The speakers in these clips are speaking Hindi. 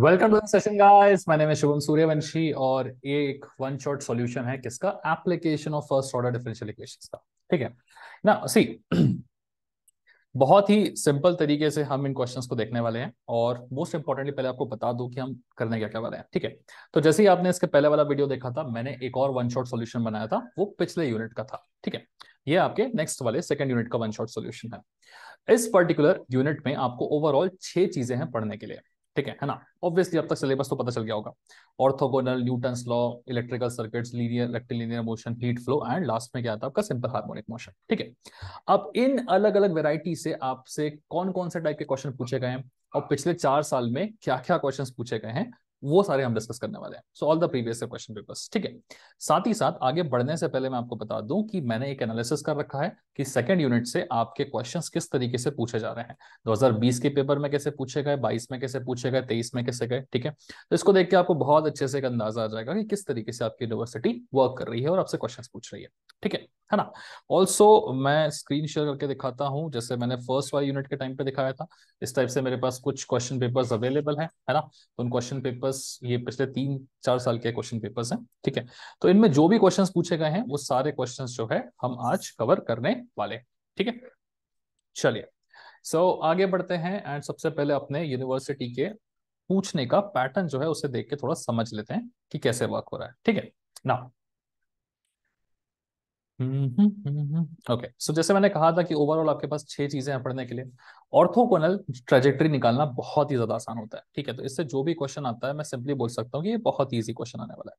Welcome to session guys my name है शुभम सूर्यवंशी और ये एक वन शॉट सॉल्यूशन है किसका application of first order differential equations का ठीक है ना सी बहुत ही सिंपल तरीके से हम इन क्वेश्चंस को देखने वाले हैं और मोस्ट इंपॉर्टेंटली पहले आपको बता दूं कि हम करने क्या क्या वाले हैं ठीक है तो जैसे ही आपने इसके पहले वाला वीडियो देखा था मैंने एक और वन शॉट सोल्यूशन बनाया था वो पिछले यूनिट का था ठीक है ये आपके नेक्स्ट वाले सेकेंड यूनिट का वन शॉट सोल्यूशन है इस पर्टिकुलर यूनिट में आपको ओवरऑल छह चीजें हैं पढ़ने के लिए ठीक है है ना ऑब्वियसली अब तक सिलेबस तो पता चल गया होगा orthogonal Newton law electrical circuits linear rectilinear motion heat flow and last में क्या था आपका सिंपल हार्मोनिक मोशन ठीक है अब इन अलग अलग वेराइटी से आपसे कौन कौन से टाइप के क्वेश्चन पूछे गए हैं और पिछले चार साल में क्या क्या क्वेश्चन पूछे गए हैं वो सारे हम डिस्कस करने वाले हैं so all the previous question papers ठीक है साथ ही साथ आगे बढ़ने से पहले मैं आपको बता दूं कि मैंने एक एनालिसिस कर रखा है कि सेकंड यूनिट से आपके क्वेश्चंस किस तरीके से पूछे जा रहे हैं 2020 के पेपर में कैसे पूछे गए 22 में कैसे पूछे गए 23 में कैसे गए ठीक है तो इसको देख के आपको बहुत अच्छे से एक अंदाजा आ जाएगा कि किस तरीके से आपकी यूनिवर्सिटी वर्क कर रही है और आपसे क्वेश्चन पूछ रही है ठीक है है ना ऑल्सो मैं स्क्रीन शेयर करके दिखाता हूँ जैसे मैंने फर्स्ट वाले यूनिट के टाइम पे दिखाया था इस टाइप से मेरे पास कुछ क्वेश्चन पेपर्स अवेलेबल है है ना तो उन क्वेश्चन पेपर्स ये पिछले तीन चार साल के क्वेश्चन पेपर्स हैं ठीक है तो इनमें जो भी क्वेश्चन पूछे गए हैं वो सारे क्वेश्चन जो है हम आज कवर करने वाले ठीक है चलिए सो so, आगे बढ़ते हैं एंड सबसे पहले अपने यूनिवर्सिटी के पूछने का पैटर्न जो है उसे देख के थोड़ा समझ लेते हैं कि कैसे वर्क हो रहा है ठीक है ना ओके हम्म, सो हम्म, हम्म। जैसे मैंने कहा था कि ओवरऑल आपके पास छह चीजें हैं पढ़ने के लिए ऑर्थोकोनल ट्रेजेक्ट्री निकालना बहुत ही ज्यादा आसान होता है ठीक है तो इससे जो भी क्वेश्चन आता है मैं सिंपली बोल सकता हूँ कि ये बहुत ईजी क्वेश्चन आने वाला है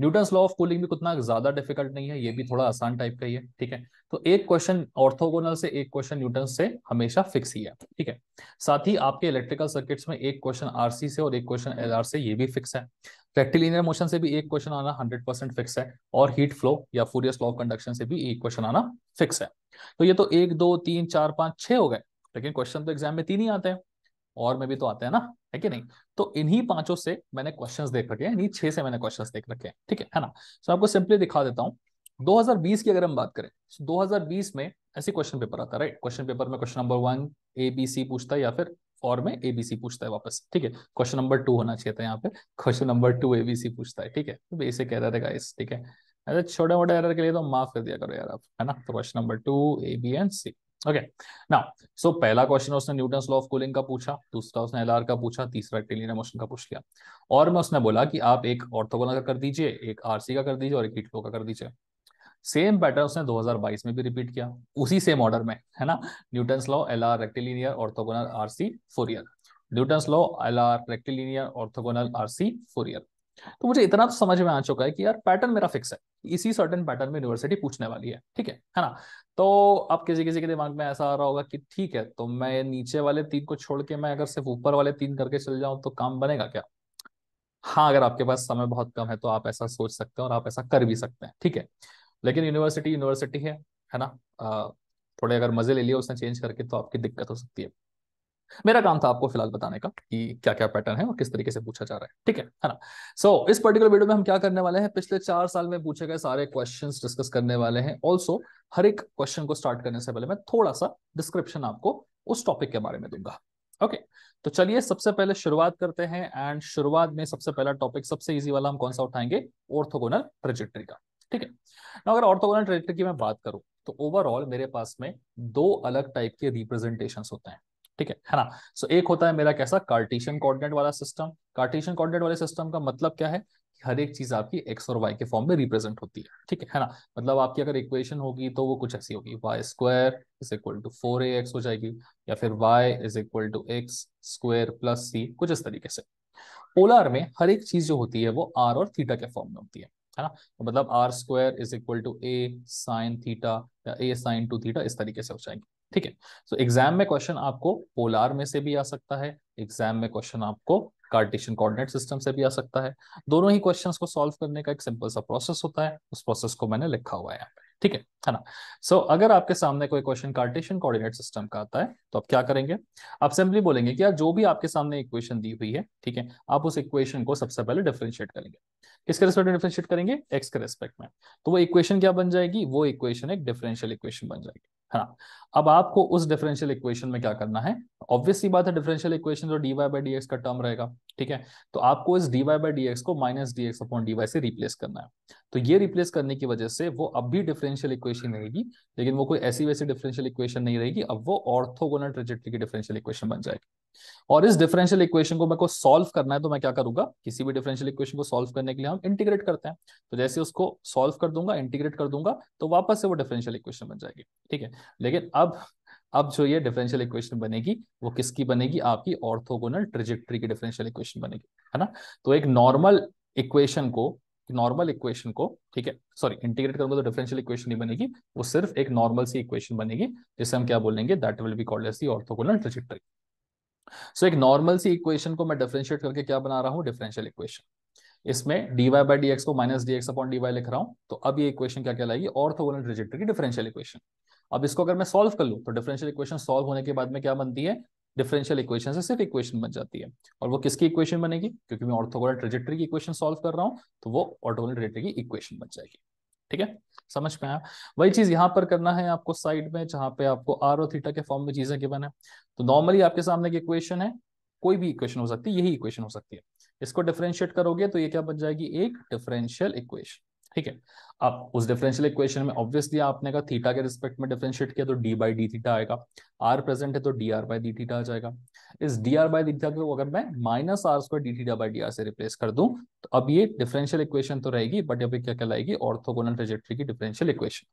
न्यूटन लॉ ऑफ कूलिंग भी उतना ज्यादा डिफिकल्ट नहीं है ये भी थोड़ा आसान टाइप का ही है ठीक है तो एक क्वेश्चन ऑर्थोगोनल से एक क्वेश्चन न्यूटन से हमेशा फिक्स ही है ठीक है साथ ही आपके इलेक्ट्रिकल सर्किट्स में एक क्वेश्चन आरसी से और एक क्वेश्चन एल से ये भी फिक्स है रेक्टिलिनियर मोशन से भी एक क्वेश्चन आना हंड्रेड फिक्स है और हीट फ्लो या फूरियस लॉ ऑफ कंडक्शन से भी एक क्वेश्चन आना फिक्स है तो ये तो एक दो तीन चार पांच छह हो गए लेकिन क्वेश्चन तो एग्जाम में तीन ही आते हैं और में भी तो आते हैं ना है कि नहीं तो इन्हीं पांचों से मैंने क्वेश्चंस देख रखे हैं इन्हीं छह से मैंने क्वेश्चंस देख रखे हैं ठीक है है ना सो आपको सिंपली दिखा देता हूं 2020 की अगर हम बात करें so, तो 2020 में ऐसे क्वेश्चन पेपर आता है राइट क्वेश्चन पेपर में question number one A B C पूछता है या फिर और में ए बी सी पूछता है वापस ठीक है क्वेश्चन नंबर टू होना चाहिए था यहाँ पे question number two A B C पूछता है ठीक है बेसिक एरर है गाइस ठीक है अरे छोटे मोटे एरर के लिए तो माफ कर दिया करो यार आप है ना तो question number two A B and C okay now so पहला क्वेश्चन उसने न्यूटन लॉ ऑफ कूलिंग का पूछा दूसरा उसने एलआर का पूछा तीसरा टेलिनर मोशन का पूछ लिया और मैं उसने बोला कि आप एक ऑर्थोगोनल का कर दीजिए एक आरसी का कर दीजिए और एक हीट फ्लो का कर दीजिए सेम पैटर्न उसने 2022 में भी रिपीट किया उसी सेम ऑर्डर में है ना Newton law L R rectilinear orthogonal R C Fourier Newton law L R rectilinear orthogonal R C Fourier तो मुझे इतना तो समझ में आ चुका है कि यार पैटर्न मेरा फिक्स है इसी सर्टन पैटर्न में यूनिवर्सिटी पूछने वाली है ठीक है है ना तो अब किसी किसी के दिमाग में ऐसा आ रहा होगा कि ठीक है तो मैं नीचे वाले तीन को छोड़ के मैं अगर सिर्फ ऊपर वाले तीन करके चल जाऊं तो काम बनेगा क्या हाँ अगर आपके पास समय बहुत कम है तो आप ऐसा सोच सकते हैं और आप ऐसा कर भी सकते हैं ठीक है लेकिन यूनिवर्सिटी यूनिवर्सिटी है है ना थोड़े अगर मजे ले लिए उसने चेंज करके तो आपकी दिक्कत हो सकती है मेरा काम था आपको फिलहाल बताने का कि क्या क्या पैटर्न है और किस तरीके से पूछा जा रहा है ठीक है है ना सो so, इस पर्टिकुलर वीडियो में हम क्या करने वाले हैं पिछले चार साल में पूछे गए सारे क्वेश्चन डिस्कस करने वाले हैं ऑल्सो हर एक क्वेश्चन को स्टार्ट करने से पहले मैं थोड़ा सा डिस्क्रिप्शन आपको उस टॉपिक के बारे में दूंगा ओके okay, तो चलिए सबसे पहले शुरुआत करते हैं एंड शुरुआत में सबसे पहला टॉपिक सबसे इजी वाला हम कौन सा उठाएंगे ऑर्थोगोनल ट्रेजेक्टरी का ठीक है ना अगर ऑर्थोगोनल ट्रेजेक्टरी की मैं बात करूं तो ओवरऑल मेरे पास में दो अलग टाइप के रिप्रेजेंटेशंस होते हैं ठीक है है ना सो so, एक होता है मेरा कैसा कार्टेशियन कोऑर्डिनेट वाला सिस्टम कार्टेशियन कोऑर्डिनेट वाले सिस्टम का मतलब क्या है हर एक चीज आपकी एक्स और वाई के फॉर्म में रिप्रेजेंट होती है ठीक है है ना मतलब आपकी अगर इक्वेशन होगी तो वो कुछ ऐसी होगी y square is equal to four a x हो जाएगी या फिर y is equal to x square plus c कुछ इस तरीके से पोलर में हर एक चीज जो होती है वो आर और थीटा के फॉर्म में होती है है ना तो मतलब r square is equal to a sine theta या ए साइन टू थीटा इस तरीके से हो जाएंगे ठीक है सो एग्जाम में क्वेश्चन आपको पोलार में से भी आ सकता है एग्जाम में क्वेश्चन आपको कार्टेशियन कोऑर्डिनेट सिस्टम से भी आ सकता है दोनों ही क्वेश्चंस को सॉल्व करने का एक सिंपल सा प्रोसेस होता है उस प्रोसेस को मैंने लिखा हुआ है ठीक है है ना सो so, अगर आपके सामने कोई क्वेश्चन कार्टेशियन कोऑर्डिनेट सिस्टम का आता है तो आप क्या करेंगे आप सिंपली बोलेंगे कि यार जो भी आपके सामने इक्वेशन दी हुई है ठीक है आप उस इक्वेशन को सबसे पहले डिफ्रेंशिएट करेंगे किसके रिस्पेक्ट में डिफ्रेंशिएट करेंगे एक्स के रिस्पेक्ट में तो वो इक्वेशन क्या बन जाएगी वो इक्वेशन एक डिफरेंशियल इक्वेशन बन जाएगी है ना अब आपको उस डिफरेंशियल इक्वेशन में क्या करना है ऑब्वियसली बात है डिफरेंशियल इक्वेशन जो d Y by D x का टर्म रहेगा ठीक है तो आपको इस d Y by D x को minus d x upon d y से रिप्लेस करना है तो ये रिप्लेस करने की वजह से वो अब भी डिफरेंशियल इक्वेशन इक्वेशन रहेगी लेकिन वो कोई ऐसी वैसी डिफरेंशियल इक्वेशन नहीं रहेगी अब वो ऑर्थोगोनल ट्रेजेक्ट्री की डिफरेंशियल इक्वेशन बन जाएगी और इस डिफरेंशियल इक्वेशन को मैं को सॉल्व करना है तो मैं क्या करूंगा किसी भी डिफरेंशियल इक्वेशन को सॉल्व करने के लिए हम इंटीग्रेट करते हैं तो जैसे उसको सॉल्व कर दूंगा इंटीग्रेट कर दूंगा तो वापस से वो डिफरेंशियल इक्वेशन बन जाएगी ठीक है लेकिन अब अब जो ये डिफरेंशियल इक्वेशन बनेगी वो किसकी बनेगी आपकी ऑर्थोगोनल ट्रेजेक्ट्री की डिफरेंशियल इक्वेशन बनेगी है ना तो एक नॉर्मल इक्वेशन को नॉर्मल इक्वेशन को ठीक है सॉरी इंटीग्रेट करूंगा तो डिफरेंशियल इक्वेशन नहीं बनेगी वो सिर्फ एक नॉर्मल सी इक्वेशन बनेगी जिसे हम क्या बोलेंगे that will be called as the orthogonal trajectory so एक नॉर्मल सी इक्वेशन को मैं डिफरेंशिएट करके क्या बना रहा हूँ डिफरेंशियल इक्वेशन इसमें dy बाई डी एक्स को minus d x upon d लिख रहा हूं तो अब ये इक्वेशन क्या कहलाएगी ऑर्थोगोनल ट्रेजेक्टरी की डिफरेंशियल इक्वेशन अब इसको अगर मैं सॉल्व कर लूँ तो डिफरेंशियल इक्वेशन सॉल्व होने के बाद में क्या बनती है डिफरेंशियल इक्वेशन से सिर्फ इक्वेशन बन जाती है और वो किसकी इक्वेशन बनेगी क्योंकि मैं ऑर्थोगोनल ट्रेजेक्ट्री की इक्वेशन सॉल्व कर रहा हूँ तो वो ऑर्थोगोनल ट्रेजेक्ट्री की इक्वेशन बन जाएगी ठीक है समझ में आया वही चीज यहाँ पर करना है आपको साइड में जहाँ पे आपको आर और थीटा के फॉर्म में चीजें गिवन है तो नॉर्मली आपके सामने एक इक्वेशन है कोई भी इक्वेशन हो सकती है यही इक्वेशन हो सकती है इसको डिफरेंशिएट करोगे तो ये क्या बन जाएगी एक डिफरेंशियल इक्वेशन ठीक है अब उस डिफरेंशियल इक्वेशन में ऑब्वियसली आपने कहा थीटा के रिस्पेक्ट में डिफरेंशिएट किया तो डी बाई डी थीटा आएगा आर प्रेजेंट है तो d are by d theta आ जाएगा इस d are by d theta को अगर मैं minus are square D theta by D r से रिप्लेस कर दूं तो अब ये डिफरेंशियल इक्वेशन तो रहेगी बट अभी क्या कहलाएगी ऑर्थोगोनल ट्रेजेक्ट्री की डिफरेंशियल इक्वेशन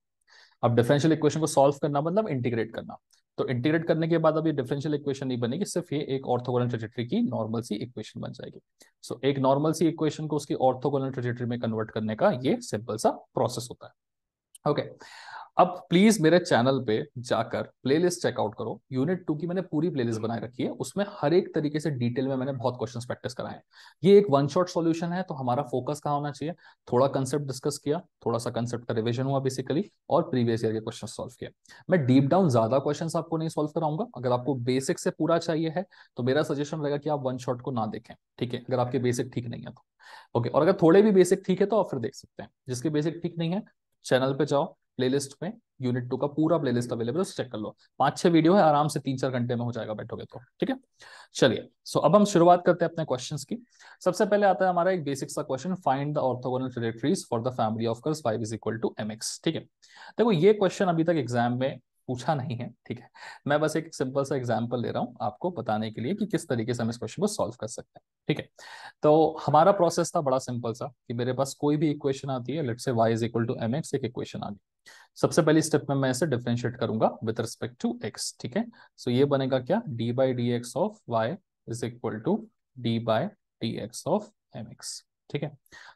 अब डिफरेंशियल इक्वेशन को सॉल्व करना मतलब इंटीग्रेट करना तो इंटीग्रेट करने के बाद अब ये डिफरेंशियल इक्वेशन नहीं बनेगी सिर्फ ये एक ऑर्थोगोनल ट्रेजेक्ट्री की नॉर्मल सी इक्वेशन बन जाएगी सो so, एक नॉर्मल सी इक्वेशन को उसकी ऑर्थोगोनल ट्रेजेक्ट्री में कन्वर्ट करने का ये सिंपल सा प्रोसेस होता है ओके okay. अब प्लीज मेरे चैनल पे जाकर प्लेलिस्ट चेकआउट करो यूनिट टू की मैंने पूरी प्लेलिस्ट बनाए रखी है उसमें हर एक तरीके से डिटेल में मैंने बहुत क्वेश्चंस प्रैक्टिस कराए हैं ये एक वन शॉट सॉल्यूशन है तो हमारा फोकस कहाँ होना चाहिए थोड़ा कंसेप्ट डिस्कस किया थोड़ा सा कंसेप्ट का रिविजन हुआ बेसिकली और प्रीवियस ईयर के क्वेश्चन सोल्व किया मैं डीप डाउन ज्यादा क्वेश्चन आपको नहीं सॉल्व कराऊंगा अगर आपको बेसिक से पूरा चाहिए है तो मेरा सजेशन रहेगा कि आप वन शॉट को ना देखें ठीक है अगर आपके बेसिक ठीक नहीं है तो ओके और अगर थोड़े भी बेसिक ठीक है तो आप फिर देख सकते हैं जिसके बेसिक ठीक नहीं है चैनल पे जाओ प्लेलिस्ट में यूनिट टू का पूरा प्लेलिस्ट अवेलेबल है चेक कर लो पांच छह वीडियो है आराम से तीन चार घंटे में हो जाएगा बैठोगे तो ठीक है चलिए सो अब हम शुरुआत करते हैं अपने क्वेश्चन की सबसे पहले आता है हमारा एक बेसिक सा question find the orthogonal trajectories for the family of curves five is equal to m ठीक है देखो ये क्वेश्चन अभी तक एग्जाम में पूछा नहीं है ठीक है मैं बस एक सिंपल सा एग्जाम्पल ले रहा हूँ आपको बताने के लिए कि किस तरीके से हम इस क्वेश्चन को सॉल्व कर सकते हैं ठीक है तो हमारा प्रोसेस था बड़ा सिंपल सा कि मेरे पास कोई भी इक्वेशन आती है लेट से y is equal to m x एक इक्वेशन आ गई सबसे पहली स्टेप में मैं इसे डिफ्रेंशिएट करूंगा विद रिस्पेक्ट टू एक्स ठीक है सो ये बनेगा क्या d by D x of y is equal to d by D x of m x ठीक है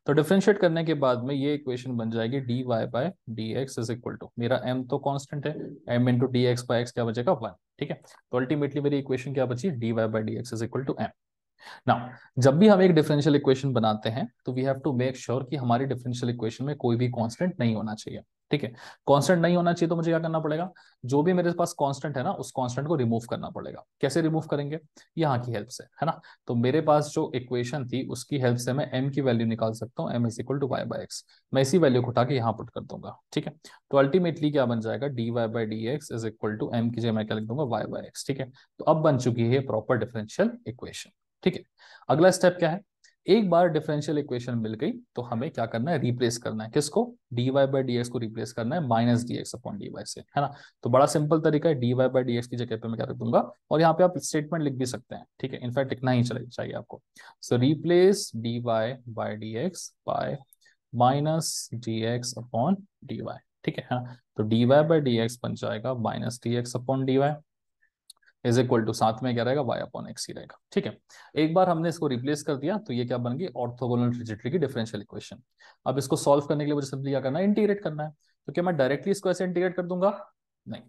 तो डिफ्रेंशिएट करने के बाद में ये इक्वेशन बन जाएगी d y by d x is equal to मेरा एम तो कांस्टेंट है m into d x by x क्या बचेगा वन ठीक है तो अल्टीमेटली मेरी इक्वेशन क्या बची d Y by D x is equal to m Now, जब भी हम एक डिफरेंशियल इक्वेशन बनाते हैं तो we have to make sure कि हमारी डिफरेंशियल इक्वेशन में कोई भी कांस्टेंट नहीं होना चाहिए ठीक है कांस्टेंट नहीं होना चाहिए तो मुझे क्या करना पड़ेगा जो भी मेरे पास कांस्टेंट है ना उस कांस्टेंट को रिमूव करना पड़ेगा कैसे रिमूव करेंगे यहाँ की हेल्प से है ना तो मेरे पास जो इक्वेशन थी उसकी हेल्प से मैं एम की वैल्यू निकाल सकता हूँ m is equal to y by x मैं इसी वैल्यू को उठा के यहाँ पुट कर दूंगा ठीक है तो अल्टीमेटली क्या बन जाएगा d Y by D x is equal to m की जगह मैं क्या लिख दूंगा वाई बाई एक्स ठीक है तो अब बन चुकी है प्रॉपर डिफरेंशियल इक्वेशन ठीक है अगला स्टेप क्या है एक बार डिफरेंशियल इक्वेशन मिल गई तो हमें क्या करना है रिप्लेस करना है किसको d Y by D x को रिप्लेस करना है minus d x upon d y से है ना तो बड़ा सिंपल तरीका है d Y by D x की जगह पे मैं क्या रख दूंगा और यहाँ पे आप स्टेटमेंट लिख भी सकते हैं ठीक है इनफैक्ट लिखना ही चाहिए आपको so replace d Y by D x by minus d x upon d y ठीक है ना हाँ, तो D Y by D x बन जाएगा minus d x upon d y is equal to साथ में क्या रहेगा वाई अपॉन एक्स ही रहेगा ठीक है एक बार हमने इसको रिप्लेस कर दिया तो ये क्या बन गई ऑर्थोगोनल की डिफरेंशियल इक्वेशन अब इसको सॉल्व करने के लिए मुझे सिंपली क्या करना है इंटीग्रेट करना है तो क्या मैं डायरेक्टली इसको ऐसे इंटीग्रेट कर दूंगा नहीं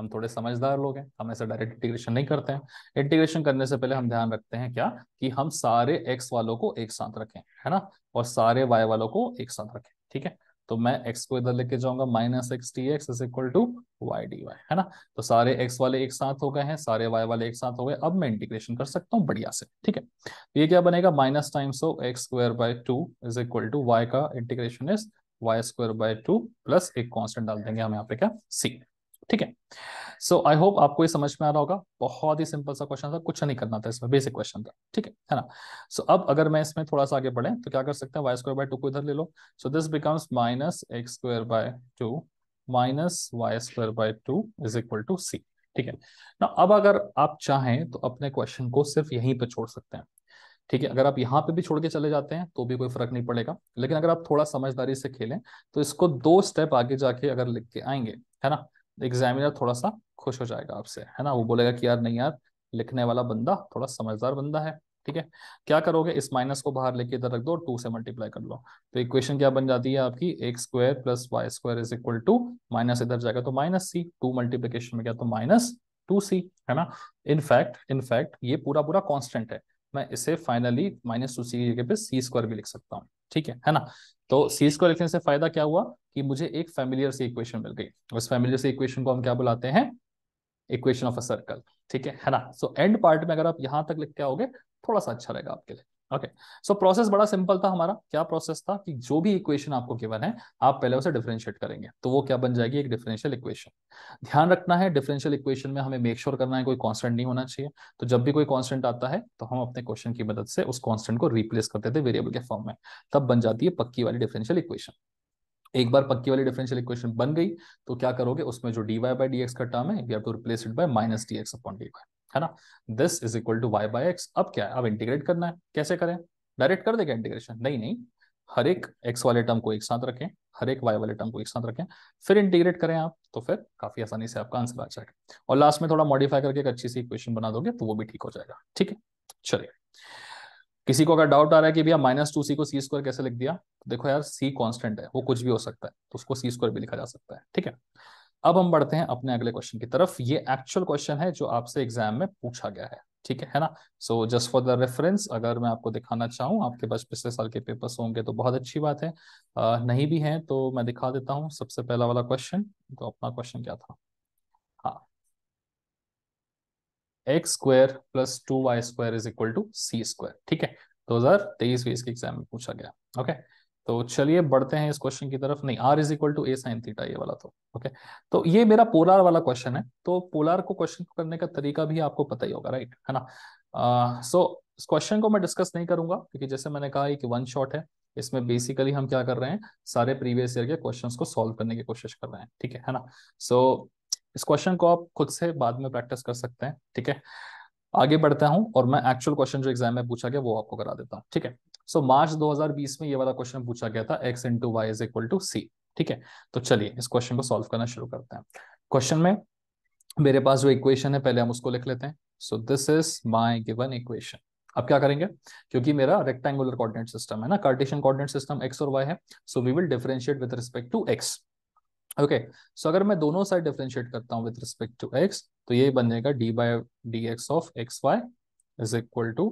हम थोड़े समझदार लोग हैं हम ऐसा डायरेक्ट इंटीग्रेशन नहीं करते हैं इंटीग्रेशन करने से पहले हम ध्यान रखते हैं क्या कि हम सारे एक्स वालों को एक साथ रखें है ना और सारे वाई वालों को एक साथ रखें ठीक है तो मैं x को इधर लेके जाऊंगा minus x T x is equal to y d y है ना तो सारे x वाले एक साथ हो गए हैं सारे y वाले एक साथ हो गए अब मैं इंटीग्रेशन कर सकता हूँ बढ़िया से ठीक है तो ये क्या बनेगा minus times so x square by two is equal to y का integration is y square by two plus एक कॉन्स्टेंट डाल देंगे हम यहाँ पे क्या सी ठीक है सो आई होप आपको ये समझ में आ रहा होगा बहुत ही सिंपल सा क्वेश्चन था कुछ नहीं करना था इसमें बेसिक क्वेश्चन था ठीक है है ना सो so, अब अगर मैं इसमें थोड़ा सा आगे बढ़े तो क्या कर सकते हैं वाई स्क्वायर बाय टू को इधर ले लो so this becomes minus x square by two minus y square by two is equal to c ठीक है ना अब अगर आप चाहें तो अपने क्वेश्चन को सिर्फ यहीं पर छोड़ सकते हैं ठीक है अगर आप यहाँ पे भी छोड़ के चले जाते हैं तो भी कोई फर्क नहीं पड़ेगा लेकिन अगर आप थोड़ा समझदारी से खेलें तो इसको दो स्टेप आगे जाके अगर लिख के आएंगे है ना एग्जामिनर थोड़ा सा खुश हो जाएगा आपसे है ना वो बोलेगा कि यार नहीं यार लिखने वाला बंदा थोड़ा समझदार बंदा है ठीक है क्या करोगे इस माइनस को बाहर लेके इधर रख दो टू से मल्टीप्लाई कर लो तो इक्वेशन क्या बन जाती है आपकी एक square plus y square is equal to minus इधर जाएगा तो माइनस सी टू मल्टीप्लीकेशन में क्या तो माइनस टू सी है ना इनफैक्ट इनफैक्ट ये पूरा पूरा कॉन्स्टेंट है मैं इसे फाइनली माइनस टू सी की जगह पे सी स्क्वायर भी लिख सकता हूँ ठीक है है ना तो सी को लिखने से फायदा क्या हुआ कि मुझे एक फैमिलियर सी इक्वेशन मिल गई उस फैमिलियर सी इक्वेशन को हम क्या बुलाते हैं इक्वेशन ऑफ अ सर्कल ठीक है है ना सो एंड पार्ट में अगर आप यहां तक लिख के आओगे थोड़ा सा अच्छा रहेगा आपके लिए ओके सो प्रोसेस बड़ा सिंपल था हमारा क्या प्रोसेस था कि जो भी इक्वेशन आपको केवल है आप पहले उसे डिफरेंशिएट करेंगे तो वो क्या बन जाएगी एक डिफरेंशियल इक्वेशन ध्यान रखना है डिफरेंशियल इक्वेशन में हमें मेक श्योर sure करना है कोई कांस्टेंट नहीं होना चाहिए तो जब भी कोई कांस्टेंट आता है तो हम अपने क्वेश्चन की मदद से उस कॉन्स्टेंट को रिप्लेस करते थे वेरिएबल के फॉर्म में तब बन जाती है पक्की वाली डिफरेंशियल इक्वेशन एक बार पक्की वाली डिफरेंशियल इक्वेशन बन गई तो क्या करोगे उसमें जो डीवाई बाई डी एक्स का टर्म है we have to replace it by minus d x upon d y है ना this is equal to y by x अब क्या है अब इंटीग्रेट करना है कैसे करें डायरेक्ट कर देगा इंटीग्रेशन नहीं नहीं हर एक एक्स वाले टर्म को एक साथ रखें हर एक वाई वाले टर्म को एक साथ रखें फिर इंटीग्रेट करें आप तो फिर काफी आसानी से आपका आंसर आ जाएगा और लास्ट में थोड़ा मॉडिफाई करके एक अच्छी सी इक्वेशन बना दोगे तो वो भी ठीक हो जाएगा ठीक है चलिए किसी को अगर डाउट आ रहा है कि भैया माइनस टू सी को सी स्क्वायर कैसे लिख दिया तो देखो यार सी कॉन्स्टेंट है वो कुछ भी हो सकता है तो उसको सी स्क्वायर भी लिखा जा सकता है ठीक है अब हम बढ़ते हैं अपने अगले क्वेश्चन की तरफ ये एक्चुअल क्वेश्चन है जो आपसे एग्जाम में पूछा गया है ठीक है है ना so just for the reference अगर मैं आपको दिखाना चाहूँ आपके पास पिछले साल के पेपर्स होंगे तो बहुत अच्छी बात है आ, नहीं भी है तो मैं दिखा देता हूँ सबसे पहला वाला क्वेश्चन तो अपना क्वेश्चन क्या था हाँ x square plus two y square is equal to c square ठीक है दो हजार तेईस बीस के एग्जाम में पूछा गया ओके okay? तो चलिए बढ़ते हैं इस क्वेश्चन की तरफ नहीं r is equal to a sine theta ये वाला तो ओके तो ये मेरा पोलार वाला क्वेश्चन है तो पोलार को क्वेश्चन करने का तरीका भी आपको पता ही होगा राइट है ना सो uh, so, इस क्वेश्चन को मैं डिस्कस नहीं करूंगा क्योंकि जैसे मैंने कहा कि वन शॉट है इसमें बेसिकली हम क्या कर रहे हैं सारे प्रीवियस ईयर के क्वेश्चंस को सॉल्व करने की कोशिश कर रहे हैं ठीक है है ना सो so, इस क्वेश्चन को आप खुद से बाद में प्रैक्टिस कर सकते हैं ठीक है आगे बढ़ता हूं और मैं एक्चुअल क्वेश्चन जो एग्जाम में पूछा गया वो आपको करा देता हूँ ठीक है सो मार्च 2020 में ये वाला क्वेश्चन पूछा गया था x into Y is equal to c ठीक है तो चलिए इस क्वेश्चन को सॉल्व करना शुरू करते हैं क्वेश्चन में मेरे पास जो इक्वेशन है पहले हम उसको लिख लेते हैं so this is my given equation अब क्या करेंगे क्योंकि मेरा रेक्टेंगुलर कोऑर्डिनेट सिस्टम है ना कार्टेशियन कोऑर्डिनेट सिस्टम एक्स और वाई है so we will differentiate with respect to x okay so अगर मैं दोनों साइड डिफरेंशिएट करता हूँ विद रिस्पेक्ट टू एक्स तो ये बन जाएगा d by d x of x y is equal to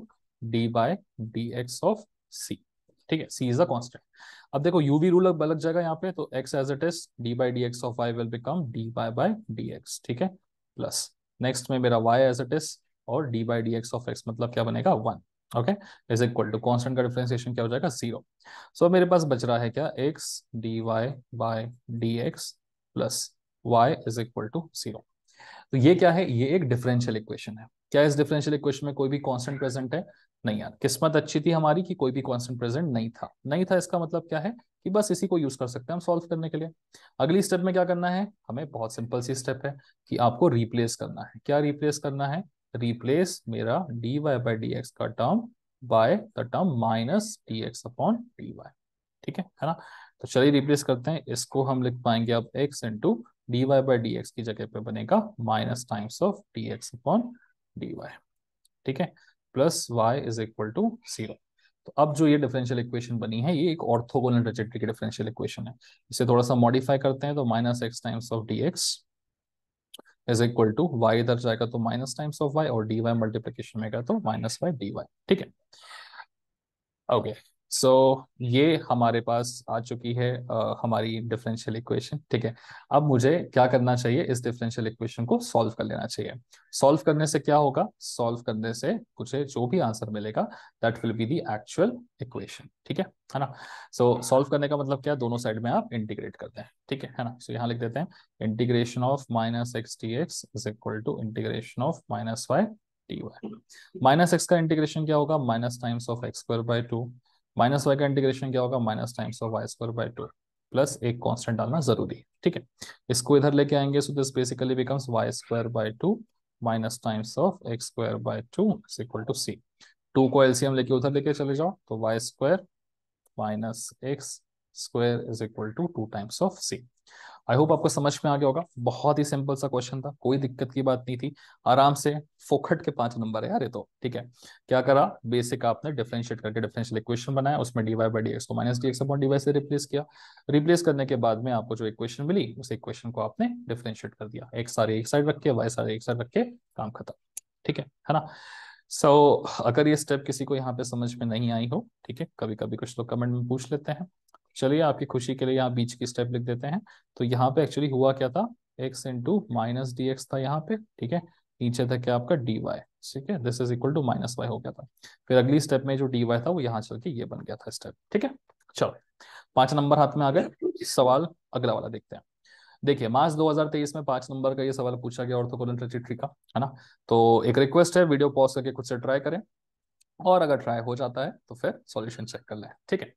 d by d x of c ठीक है सी इज अ कॉन्स्टेंट अब देखो यू यूवी रूल अलग जाएगा यहाँ पे तो x as it is d by D x of y will become d by by D x ठीक है प्लस नेक्स्ट में मेरा वाई एज इट इज और d by D x of x मतलब क्या बनेगा one okay is equal to constant का डिफ्रेंसिएशन क्या हो जाएगा जीरो सो so, मेरे पास बच रहा है क्या x d Y by D x plus y is equal to zero तो ये क्या है ये एक डिफरेंशियल इक्वेशन है क्या इस डिफरेंशियल इक्वेशन में कोई भी कांस्टेंट प्रेजेंट है नहीं यार किस्मत अच्छी थी हमारी कि कोई भी कांस्टेंट प्रेजेंट नहीं था नहीं था इसका मतलब क्या है कि बस इसी को यूज कर सकते हैं हम सॉल्व करने के लिए अगली स्टेप में क्या करना है हमें बहुत सिंपल सी स्टेप है कि आपको रिप्लेस करना है क्या रिप्लेस करना है रिप्लेस मेरा d Y by D x का term by the term minus d x upon d y ठीक है है ना तो चलिए रिप्लेस करते हैं इसको हम लिख पाएंगे अब x into d Y by D x की जगह पे बनेगा minus times of d x upon d y ठीक है plus y is equal to zero तो अब जो ये डिफरेंशियल इक्वेशन बनी है ये एक ऑर्थोगोनल ट्रेजेक्ट्री की डिफरेंशियल इक्वेशन है इसे थोड़ा सा मॉडिफाई करते हैं तो minus x times of d x is equal to y इधर जाएगा तो माइनस टाइम्स ऑफ वाई और डी वाई मल्टीप्लीकेशन में गया तो माइनस वाई डी वाई ठीक है ओके okay. सो so, ये हमारे पास आ चुकी है आ, हमारी डिफरेंशियल इक्वेशन ठीक है अब मुझे क्या करना चाहिए इस डिफरेंशियल इक्वेशन को सॉल्व कर लेना चाहिए सॉल्व करने से क्या होगा सॉल्व करने से मुझे जो भी आंसर मिलेगा that will be the actual equation ठीक है है ना सो so, सॉल्व करने का मतलब क्या दोनों साइड में आप इंटीग्रेट करते हैं ठीक है है ना सो so, यहाँ लिख देते हैं integration of minus x T x is equal to integration of minus y d y minus x का इंटीग्रेशन क्या होगा minus times of x square by two minus y का इंटीग्रेशन क्या होगा minus times of y square by two plus एक कॉन्स्टेंट डालना जरूरी है ठीक है इसको इधर लेके आएंगे so this basically becomes y square by two minus times of x square by two is equal to C two को एलसीएम लेके उधर लेके चले जाओ तो y square minus x square is equal to two times of c I hope आपको समझ में आ गया होगा बहुत ही सिंपल सा क्वेश्चन था कोई दिक्कत की बात नहीं थी आराम से फोखट के पांच नंबर है यार ये तो ठीक है क्या करा बेसिक आपने डिफ्रेंशिएट करके डिफरेंशियल इक्वेशन बनाया उसमें डीवाई बाई डी एक्स को minus d x upon d y से रिप्लेस किया रिप्लेस करने के बाद में आपको जो इक्वेशन मिली उस इक्वेशन को आपने डिफ्रेंशिएट कर दिया एक्स सारे एक साइड रख के वाई सारे एक साइड रख के काम खत्म ठीक है है ना सो so, अगर ये स्टेप किसी को यहाँ पे समझ में नहीं आई हो ठीक है कभी कभी कुछ लोग कमेंट में पूछ लेते हैं चलिए आपकी खुशी के लिए यहाँ बीच की स्टेप लिख देते हैं तो यहाँ पे एक्चुअली हुआ क्या था x into minus d x था यहाँ पे ठीक है नीचे था क्या आपका डी वाई ठीक है this is equal to minus y हो गया था फिर अगली स्टेप में जो डी वाई था वो यहाँ चल के ये बन गया था स्टेप ठीक है चलो पांच नंबर हाथ में आ गए सवाल अगला वाला देखते हैं देखिए मार्च 2023 में पांच नंबर का ये सवाल पूछा गया ऑर्थोकोलन ट्रेजिट्री का है ना तो एक रिक्वेस्ट है वीडियो पॉज करके खुद से ट्राई करें और अगर ट्राई हो जाता है तो फिर सॉल्यूशन चेक कर लें ठीक है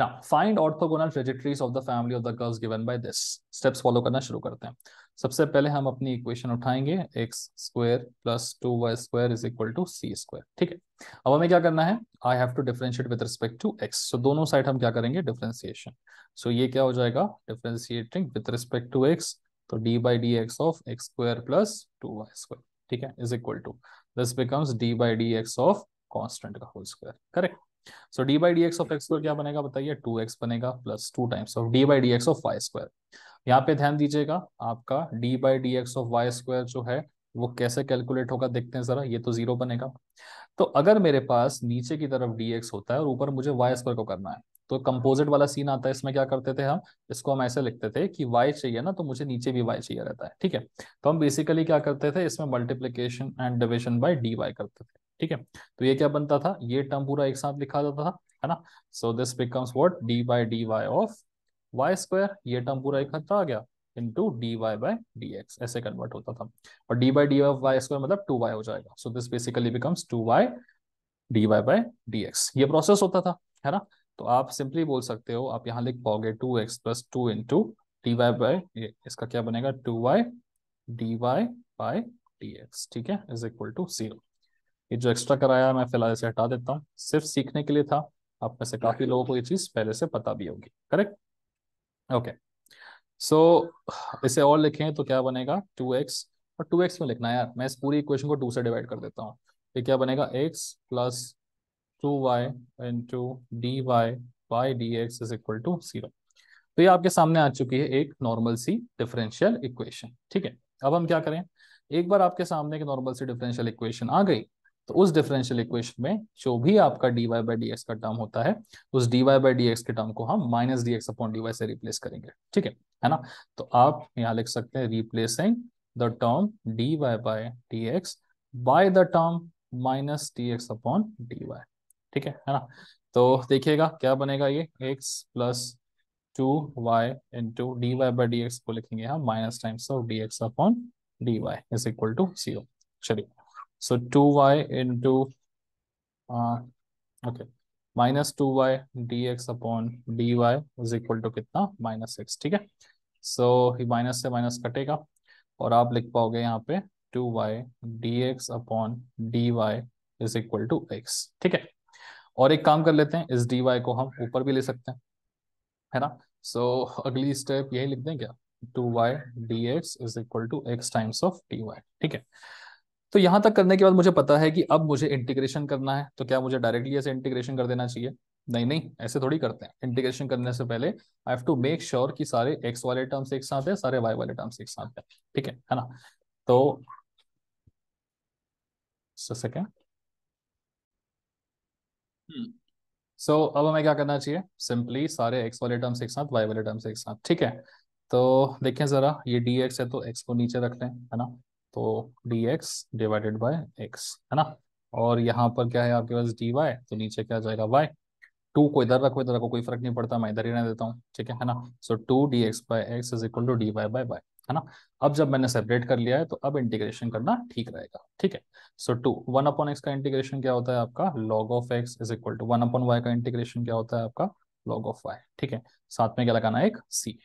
Now, find orthogonal trajectories of the family of the curves given by this. Steps follow करना शुरू करते हैं सबसे पहले हम अपनी इक्वेशन उठाएंगे x square plus two y square is equal to c square ठीक है अब हमें क्या करना है I have to differentiate with respect to x. So, दोनों साइड हम क्या करेंगे डिफ्रेंसिएशन सो so, ये क्या हो जाएगा differentiating with respect to x. तो d by dx of x square plus plus two y ठीक है is equal to. This becomes d by dx of constant का whole square correct so d by D x of x square क्या बनेगा बताइए टू एक्स बनेगा plus two times of d by D x of y square यहाँ पे ध्यान दीजिएगा आपका d by D x of y square जो है वो कैसे कैलकुलेट होगा देखते हैं जरा ये तो जीरो बनेगा तो अगर मेरे पास नीचे की तरफ डी एक्स होता है और ऊपर मुझे वाई स्क्वायर को करना है तो कंपोजिट वाला सीन आता है इसमें क्या करते थे हम इसको हम ऐसे लिखते थे कि y चाहिए ना तो मुझे नीचे भी y चाहिए रहता है ठीक है तो हम बेसिकली क्या करते थे इसमें multiplication and division by dy करते थे ठीक है तो ये क्या बनता था ये टर्म पूरा एक साथ लिखा जाता था है ना so this becomes what d by d y of y square ये टर्म पूरा इकट्ठा आ गया into d Y by D x ऐसे कन्वर्ट होता था और d by d y square मतलब टू वाई हो जाएगा so this basically becomes two y d Y by D x ये प्रोसेस होता था है ना तो आप सिंपली बोल सकते हो आप यहाँ लिख पाओगे two x plus two into d Y by इसका क्या बनेगा two y d Y by D x ठीक है इज इक्वल टू जीरो ये जो एक्स्ट्रा कराया मैं फिलहाल इसे हटा देता हूँ सिर्फ सीखने के लिए था आप में से काफी लोगों को ये चीज पहले से पता भी होगी करेक्ट ओके सो इसे और लिखें तो क्या बनेगा टू एक्स और टू एक्स में लिखना है यार मैं इस पूरी इक्वेशन को टू से डिवाइड कर देता हूँ ये क्या बनेगा x plus two y into d Y by D x is equal to zero तो ये आपके सामने आ चुकी है एक नॉर्मल सी डिफरेंशियल इक्वेशन ठीक है अब हम क्या करें एक बार आपके सामने एक नॉर्मल सी डिफरेंशियल इक्वेशन आ गई तो उस डिफरेंशियल इक्वेशन में जो भी आपका d Y by D x का टर्म होता है उस d Y by D x के टर्म को हम minus d x upon d y से रिप्लेस करेंगे ठीक है है ना तो आप यहाँ लिख सकते हैं replacing the term d Y by D x by the term minus d x upon d y ठीक है है ना तो देखिएगा क्या बनेगा ये x plus two y into d Y by D x को लिखेंगे हम minus times of d x upon d y is equal to zero चलिए So 2y into, uh, okay, minus two y d x upon equal to kitna? minus two कितना माइनस एक्स so, माइनस से माइनस कटेगा और आप लिख पाओगे यहाँ पे two y d x upon d y is equal to x ठीक है और एक काम कर लेते हैं इस डी वाई को हम ऊपर भी ले सकते हैं है ना सो so, अगली स्टेप यही लिख दें क्या two y d x is equal to x times of d y ठीक है तो यहां तक करने के बाद मुझे पता है कि अब मुझे इंटीग्रेशन करना है तो क्या मुझे डायरेक्टली ऐसे इंटीग्रेशन कर देना चाहिए नहीं नहीं ऐसे थोड़ी करते हैं इंटीग्रेशन करने से पहले I have to make sure कि सारे एक्स वाले टर्म्स एक साथ है सारे वाई वाले टर्म्स एक साथ है ठीक है है ना तो सो hmm, so, अब हमें क्या करना चाहिए सिंपली सारे एक्स वाले टर्म्स एक साथ वाई वाले टर्म्स एक साथ ठीक है तो देखें जरा ये डी एक्स है तो एक्स को नीचे रख लें है ना तो d x divided by x है ना और यहाँ पर क्या है आपके पास डी वाई तो नीचे क्या जाएगा वाई टू को इधर रखो इधर रखो कोई फर्क नहीं पड़ता मैं इधर ही रहने देता हूँ ठीक है ना so two d x by x is equal to d y by y है ना अब जब मैंने सेपरेट कर लिया है तो अब इंटीग्रेशन करना ठीक रहेगा ठीक है so two one upon x का इंटीग्रेशन क्या होता है आपका log of x is equal to one upon y का इंटीग्रेशन क्या होता है आपका लॉग ऑफ वाई ठीक है साथ में क्या लगाना है एक c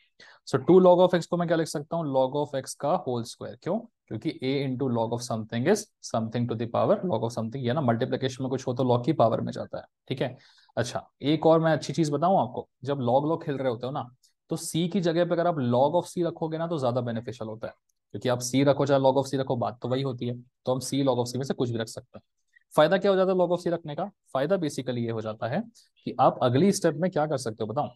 so two log of x को मैं क्या लिख सकता हूँ लॉग ऑफ एक्स का होल स्क्वायर क्यों क्योंकि a into log of something is something to the power log of something ये ना मल्टीप्लीकेशन में कुछ हो तो लॉग की पावर में जाता है ठीक है अच्छा एक और मैं अच्छी चीज बताऊं आपको जब लॉग लॉग खेल रहे होते हो ना तो सी की जगह पे अगर आप लॉग ऑफ सी रखोगे ना तो ज्यादा बेनिफिशियल होता है क्योंकि आप सी रखो चाहे लॉग ऑफ सी रखो बात तो वही होती है तो हम सी लॉग ऑफ सी में से कुछ भी रख सकते हैं फायदा क्या हो जाता है लॉग ऑफ सी रखने का फायदा बेसिकली ये हो जाता है कि आप अगली स्टेप में क्या कर सकते हो बताओ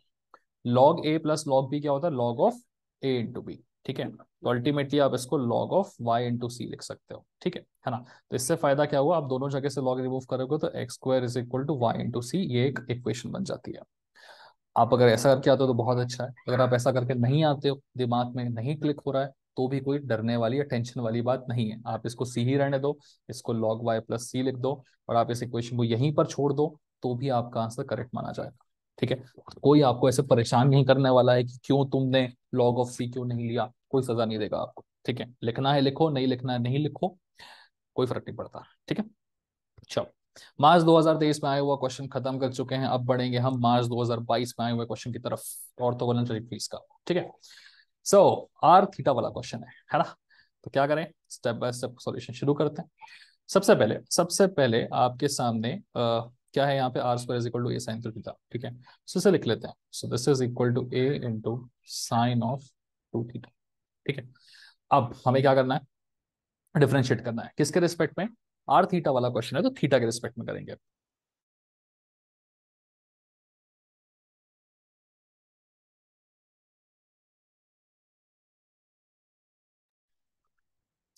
log a plus log b क्या होता है log of a into b ठीक है तो अल्टीमेटली आप इसको log of y into c लिख सकते हो ठीक है है ना तो इससे फायदा क्या हुआ आप दोनों जगह से लॉग रिमूव करोगे तो x square is equal to y into c ये एक इक्वेशन बन जाती है आप अगर ऐसा करके आते हो तो बहुत अच्छा है अगर आप ऐसा करके नहीं आते हो दिमाग में नहीं क्लिक हो रहा है तो भी कोई डरने वाली या टेंशन वाली बात नहीं है आप इसको सी ही रहने दो इसको लॉग वाई प्लस सी लिख दो और आप इस इक्वेशन को यहीं पर छोड़ दो तो भी आपका आंसर करेक्ट माना जाएगा ठीक है कोई आपको ऐसे परेशान नहीं करने वाला है कि क्यों तुमने लॉग ऑफ सी क्यों नहीं लिया कोई सजा नहीं देगा आपको ठीक है लिखना है लिखो नहीं लिखना है नहीं लिखो कोई फर्क नहीं पड़ता ठीक है चलो मार्च 2023 में आया हुआ क्वेश्चन खत्म कर चुके हैं अब बढ़ेंगे हम मार्च 2022 में आए हुए क्वेश्चन की तरफ और तो का ठीक है सो आर थीटा वाला क्वेश्चन है है ना तो क्या करें स्टेप बाय स्टेप सॉल्यूशन शुरू करते हैं सबसे पहले सबसे पहले आपके सामने आ, क्या है यहाँ पे r square is equal to a sine two theta ठीक है सो इसे लिख लेते हैं so this is equal to A into sine of two theta ठीक है अब हमें क्या करना है डिफ्रेंशिएट करना है किसके रिस्पेक्ट में आर थीटा वाला क्वेश्चन है तो थीटा के रिस्पेक्ट में करेंगे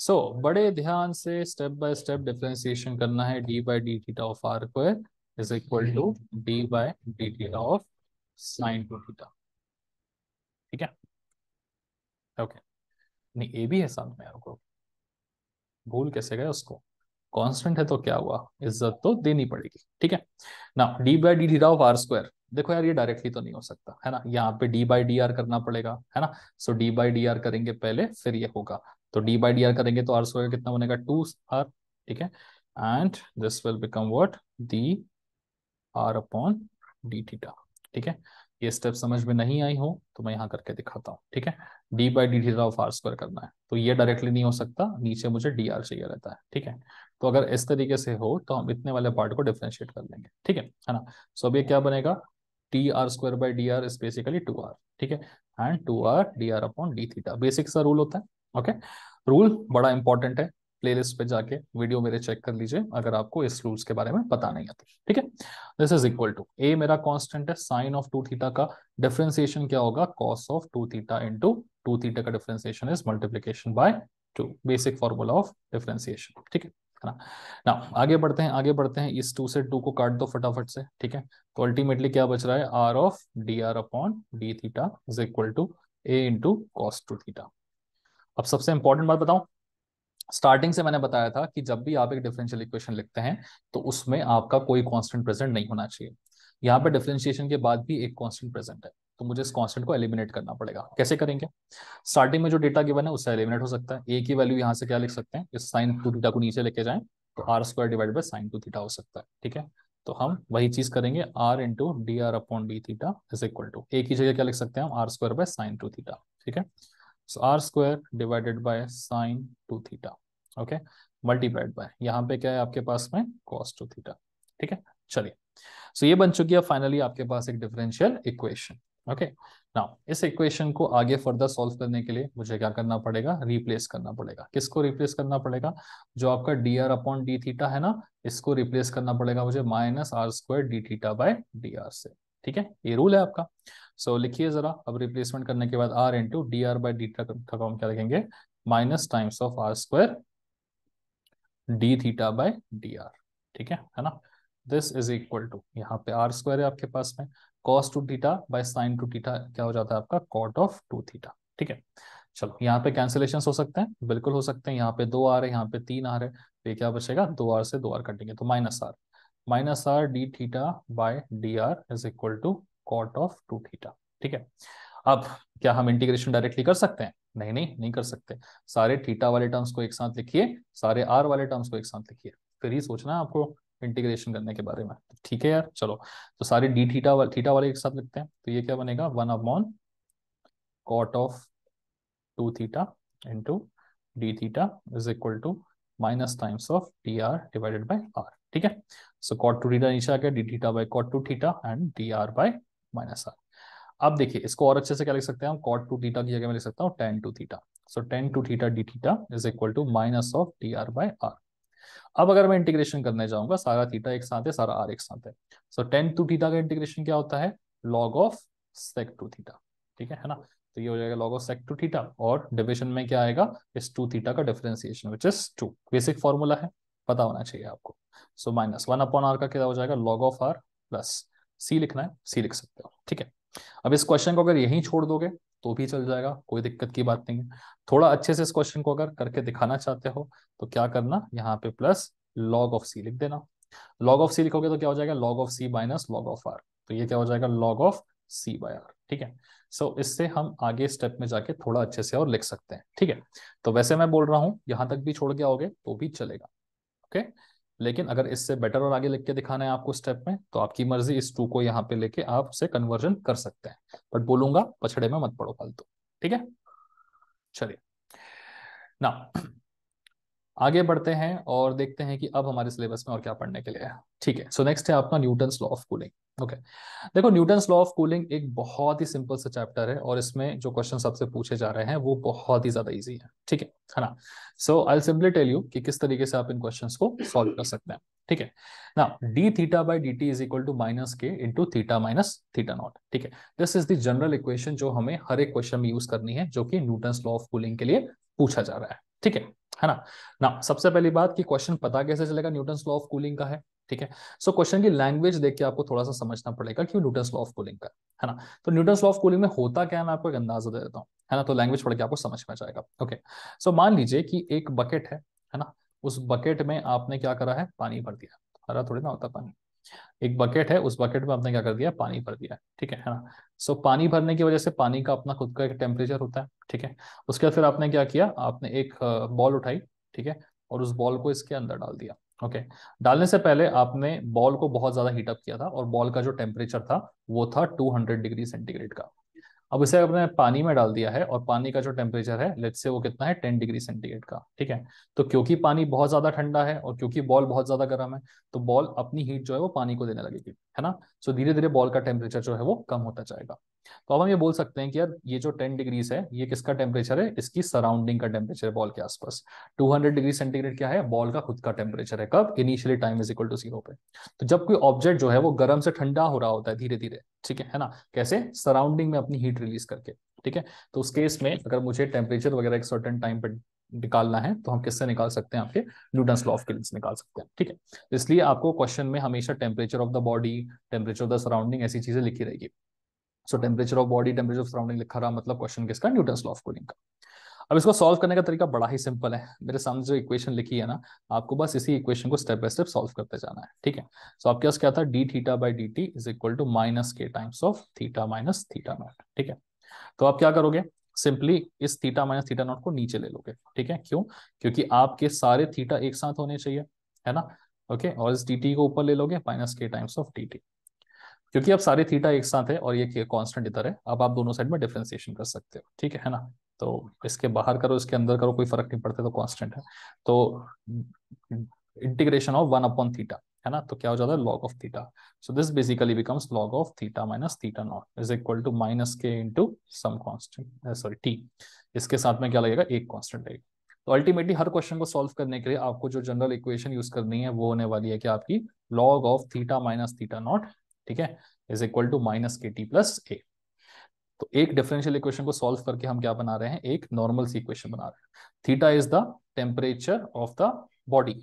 सो so, बड़े ध्यान से स्टेप बाय स्टेप डिफ्रेंसिएशन करना है d by d theta of are square is equal to d by d theta of sine 2 theta ठीक है ओके नहीं ए भी है साथ में आपको भूल कैसे गए उसको कांस्टेंट है तो क्या हुआ इज्जत तो देनी पड़ेगी ठीक है ना d by d theta of are square देखो यार ये डायरेक्टली तो नहीं हो सकता है ना यहाँ पे डी बाई डी आर करना पड़ेगा है ना so d by D r करेंगे पहले फिर ये होगा तो डी बाई डी आर करेंगे तो आर स्क्वायर कितना बनेगा टू आर ठीक है and this will become what d are upon D theta ठीक है ये स्टेप समझ में नहीं आई हो तो मैं यहाँ करके दिखाता हूँ ठीक है d by d theta of are square करना है तो ये डायरेक्टली नहीं हो सकता नीचे मुझे डी आर चाहिए रहता है ठीक है तो अगर इस तरीके से हो तो हम इतने वाले पार्ट को डिफ्रेंशिएट कर लेंगे ठीक है है ना सो अब ये क्या बनेगा T R square by D R is basically two are ठीक है and two R D are upon D theta basic सा रूल होता है ओके रूल बड़ा इंपॉर्टेंट है प्लेलिस्ट पे जाके वीडियो मेरे चेक कर लीजिए अगर आपको इस रूल्स के बारे में पता नहीं है तो ठीक है this is equal to A मेरा कांस्टेंट है साइन ऑफ टू थीटा का डिफ्रेंसिएशन क्या होगा cos of two theta into theta का differentiation is multiplication by two basic formula of differentiation ठीक है ना ना आगे बढ़ते हैं आगे बढ़ते हैं इस टू से टू को काट दो फटाफट से ठीक है तो अल्टीमेटली क्या बच रहा है R of D are upon D theta is equal to A into cos two theta अब सबसे इंपॉर्टेंट बात बताऊं स्टार्टिंग से मैंने बताया था कि जब भी आप एक डिफरेंशियल इक्वेशन लिखते हैं तो उसमें आपका कोई कांस्टेंट प्रेजेंट नहीं होना चाहिए यहाँ पे डिफरेंशिएशन के बाद भी एक कांस्टेंट प्रेजेंट है तो मुझे इस कांस्टेंट को एलिमिनेट करना पड़ेगा कैसे करेंगे स्टार्टिंग में जो डेटा गिवन है उससे एलिमिनेट हो सकता है ए की वैल्यू यहाँ से क्या लिख सकते हैं इस साइन टू थीटा को नीचे लेके जाए तो R square divide by sine two theta हो सकता है ठीक है तो हम वही चीज करेंगे R into D are upon D theta is equal to A की जगह क्या लिख सकते हैं हम R square by sine two theta ठीक है so r square divided by sine two theta okay multiplied by यहाँ पे क्या है आपके पास में cos two theta ठीक है चलिए so, ये बन चुकी है फाइनली आपके पास एक डिफरेंशियल इक्वेशन ओके नाउ इस इक्वेशन को आगे फर्दर सॉल्व करने के लिए मुझे क्या करना पड़ेगा रिप्लेस करना पड़ेगा किसको रिप्लेस करना पड़ेगा जो आपका D are upon D theta है ना इसको रिप्लेस करना पड़ेगा मुझे minus are square D theta by D से ठीक है ये रूल है आपका सो so, लिखिए जरा अब रिप्लेसमेंट करने के बाद R into D are by D का हम क्या लिखेंगे minus times of are square D theta by D R ठीक है है ना दिस इज इक्वल टू यहाँ पे आर स्क्वायर है आपके पास में cos two theta by sine two theta क्या हो जाता है आपका कॉट ऑफ टू थीटा ठीक है चलो यहाँ पे कैंसिलेशन हो सकते हैं बिल्कुल हो सकते हैं यहाँ पे दो आर है यहाँ पे तीन आर है तो ये क्या बचेगा दो आर से दो आर कटेंगे तो minus R minus R D theta by D R is equal to cot of two theta ठीक है अब क्या हम इंटीग्रेशन डायरेक्टली कर सकते हैं नहीं नहीं नहीं कर सकते सारे थीटा वाले टर्म्स को एक साथ लिखिए सारे आर वाले टर्म्स को एक साथ लिखिए फिर ही सोचना है आपको इंटीग्रेशन करने के बारे में तो ठीक है यार चलो तो सारे डी थीटा वाले थीटा वाले एक साथ लिखते हैं तो ये क्या बनेगा one upon cot of two theta into D theta is equal to minus times of D R divided by R ठीक है सो कॉट टू डीटा नीचे आ गया D theta by cot two theta and D are by minus R अब देखिए इसको और अच्छे से क्या लिख सकते हैं हम कॉट टू थीटा की जगह में लिख सकता हूँ tan two theta so tan two theta D theta is equal to minus of D are by R अब अगर मैं इंटीग्रेशन करने जाऊंगा सारा थीटा एक साथ है सारा आर एक साथ है सो टेन टू थीटा का इंटीग्रेशन क्या होता है log of sec two theta ठीक है है ना तो ये हो जाएगा log of sec two theta और डिविजन में क्या आएगा इस टू थीटा का differentiation which is two basic formula है पता होना चाहिए आपको so minus one upon R का क्या हो जाएगा log of R plus C लिखना है सी लिख सकते हो ठीक है अब इस क्वेश्चन को अगर यहीं छोड़ दोगे तो भी चल जाएगा कोई दिक्कत की बात नहीं है थोड़ा अच्छे से इस क्वेश्चन को अगर करके दिखाना चाहते हो तो क्या करना यहाँ पे प्लस लॉग ऑफ सी लिख देना लॉग ऑफ सी लिखोगे तो क्या हो जाएगा log of C minus log of R तो ये क्या हो जाएगा log of C by R ठीक है सो so, इससे हम आगे स्टेप में जाके थोड़ा अच्छे से और लिख सकते हैं ठीक है तो वैसे मैं बोल रहा हूँ यहां तक भी छोड़ के आओगे तो भी चलेगा ओके लेकिन अगर इससे बेटर और आगे लिख के दिखाना है आपको स्टेप में तो आपकी मर्जी इस टू को यहाँ पे लेके आप उसे कन्वर्जन कर सकते हैं बट बोलूंगा पछड़े में मत पड़ो फालतू ठीक है चलिए ना आगे बढ़ते हैं और देखते हैं कि अब हमारे सिलेबस में और क्या पढ़ने के लिए है ठीक है सो नेक्स्ट है आपका Newton's law of cooling okay देखो न्यूटन्स लॉ ऑफ कूलिंग एक बहुत ही सिंपल सा चैप्टर है और इसमें जो क्वेश्चन आपसे पूछे जा रहे हैं वो बहुत ही ज्यादा ईजी है ठीक है है ना so I simply tell you कि किस तरीके से आप इन क्वेश्चन को सॉल्व कर सकते हैं ठीक है ना D theta by D T is equal to minus K into theta minus theta naught ठीक है this is the general equation जो हमें हर एक क्वेश्चन में यूज करनी है जो कि न्यूटन लॉ ऑफ कूलिंग के लिए पूछा जा रहा है ठीक है है ना ना सबसे पहली बात कि क्वेश्चन पता कैसे चलेगा न्यूटन लॉ ऑफ कूलिंग का है ठीक है सो so, क्वेश्चन की लैंग्वेज देख के आपको थोड़ा सा समझना पड़ेगा कि न्यूटन लॉ ऑफ कूलिंग का है ना तो न्यूटन लॉ ऑफ कूलिंग में होता क्या है मैं आपको एक अंदाजा दे देता हूँ है ना तो लैंग्वेज पढ़ के आपको समझ में जाएगा ओके सो मान लीजिए कि एक बकेट है है ना उस बकेट में आपने क्या करा है पानी भर दिया हरा थोड़ी ना होता पानी एक बकेट है उस बकेट में आपने क्या कर दिया पानी भर दिया ठीक है ना सो पानी भरने की वजह से पानी का अपना खुद का एक टेम्परेचर होता है ठीक है उसके बाद फिर आपने क्या किया आपने एक बॉल उठाई ठीक है और उस बॉल को इसके अंदर डाल दिया ओके डालने से पहले आपने बॉल को बहुत ज्यादा हीटअप किया था और बॉल का जो टेम्परेचर था वो था टू डिग्री सेंटीग्रेड का अब इसे अपने पानी में डाल दिया है और पानी का जो टेम्परेचर है लेट से वो कितना है टेन डिग्री सेंटीग्रेड का ठीक है तो क्योंकि पानी बहुत ज्यादा ठंडा है और क्योंकि बॉल बहुत ज्यादा गर्म है तो बॉल अपनी हीट जो है वो पानी को देने लगेगी है ना सो धीरे धीरे बॉल का टेम्परेचर जो है वो कम होता जाएगा तो अब हम ये बोल सकते हैं कि यार ये जो टेन डिग्रीज है ये किसका टेम्परेचर है इसकी सराउंडिंग का टेम्परेचर है बॉल के आसपास टू हंड्रेड डिग्री सेंटीग्रेड क्या है बॉल का खुद का टेम्परेचर है कब initially time is equal to zero पे तो जब कोई ऑब्जेक्ट जो है वो गर्म से ठंडा हो रहा होता है धीरे धीरे ठीक है ना कैसे सराउंडिंग में अपनी हीट रिलीज करके ठीक है तो उस केस में अगर मुझे टेम्परेचर वगैरह एक सर्टन टाइम पर निकालना है तो हम किससे निकाल सकते हैं आपके न्यूटन्स लॉ ऑफ किलिंग से निकाल सकते हैं ठीक है तो इसलिए आपको क्वेश्चन में हमेशा temperature of the body temperature of the surrounding ऐसी चीजें लिखी रहेगी so temperature of body temperature of surrounding लिखा रहा मतलब क्वेश्चन किसका न्यूटन्स लॉ ऑफ कूलिंग का अब इसको सॉल्व करने का तरीका बड़ा ही सिंपल है मेरे सामने जो इक्वेशन लिखी है ना आपको बस इसी इक्वेशन को स्टेप बाय स्टेप सॉल्व करते जाना है ठीक है सो आपके पास क्या था D theta by D T is equal to minus K times of theta minus theta naught ठीक है तो आप क्या करोगे सिंपली इस थीटा माइनस थीटा नॉट को नीचे ले लोगे ठीक है क्यों क्योंकि आपके सारे थीटा एक साथ होने चाहिए है ना ओके और इस डी टी को ऊपर ले लोगे minus K times of D T क्योंकि अब सारे थीटा एक साथ है और ये कांस्टेंट इधर है अब आप दोनों साइड में डिफ्रेंसिएशन कर सकते हो ठीक है ना तो इसके बाहर करो इसके अंदर करो कोई फर्क नहीं पड़ता तो कॉन्स्टेंट है तो integration of one upon theta है ना तो क्या हो जाता है log of theta so this basically becomes log of theta minus theta naught is equal to minus K into some sorry T इसके साथ में क्या लगेगा एक कॉन्स्टेंट लगेगा तो अल्टीमेटली हर क्वेश्चन को सॉल्व करने के लिए आपको जो जनरल इक्वेशन यूज करनी है वो होने वाली है कि आपकी log of theta minus theta naught ठीक है is equal to minus K T plus A तो एक डिफरेंशियल इक्वेशन को सॉल्व करके हम क्या बना रहे हैं एक नॉर्मल सी इक्वेशन बना रहे हैं theta is the temperature of the body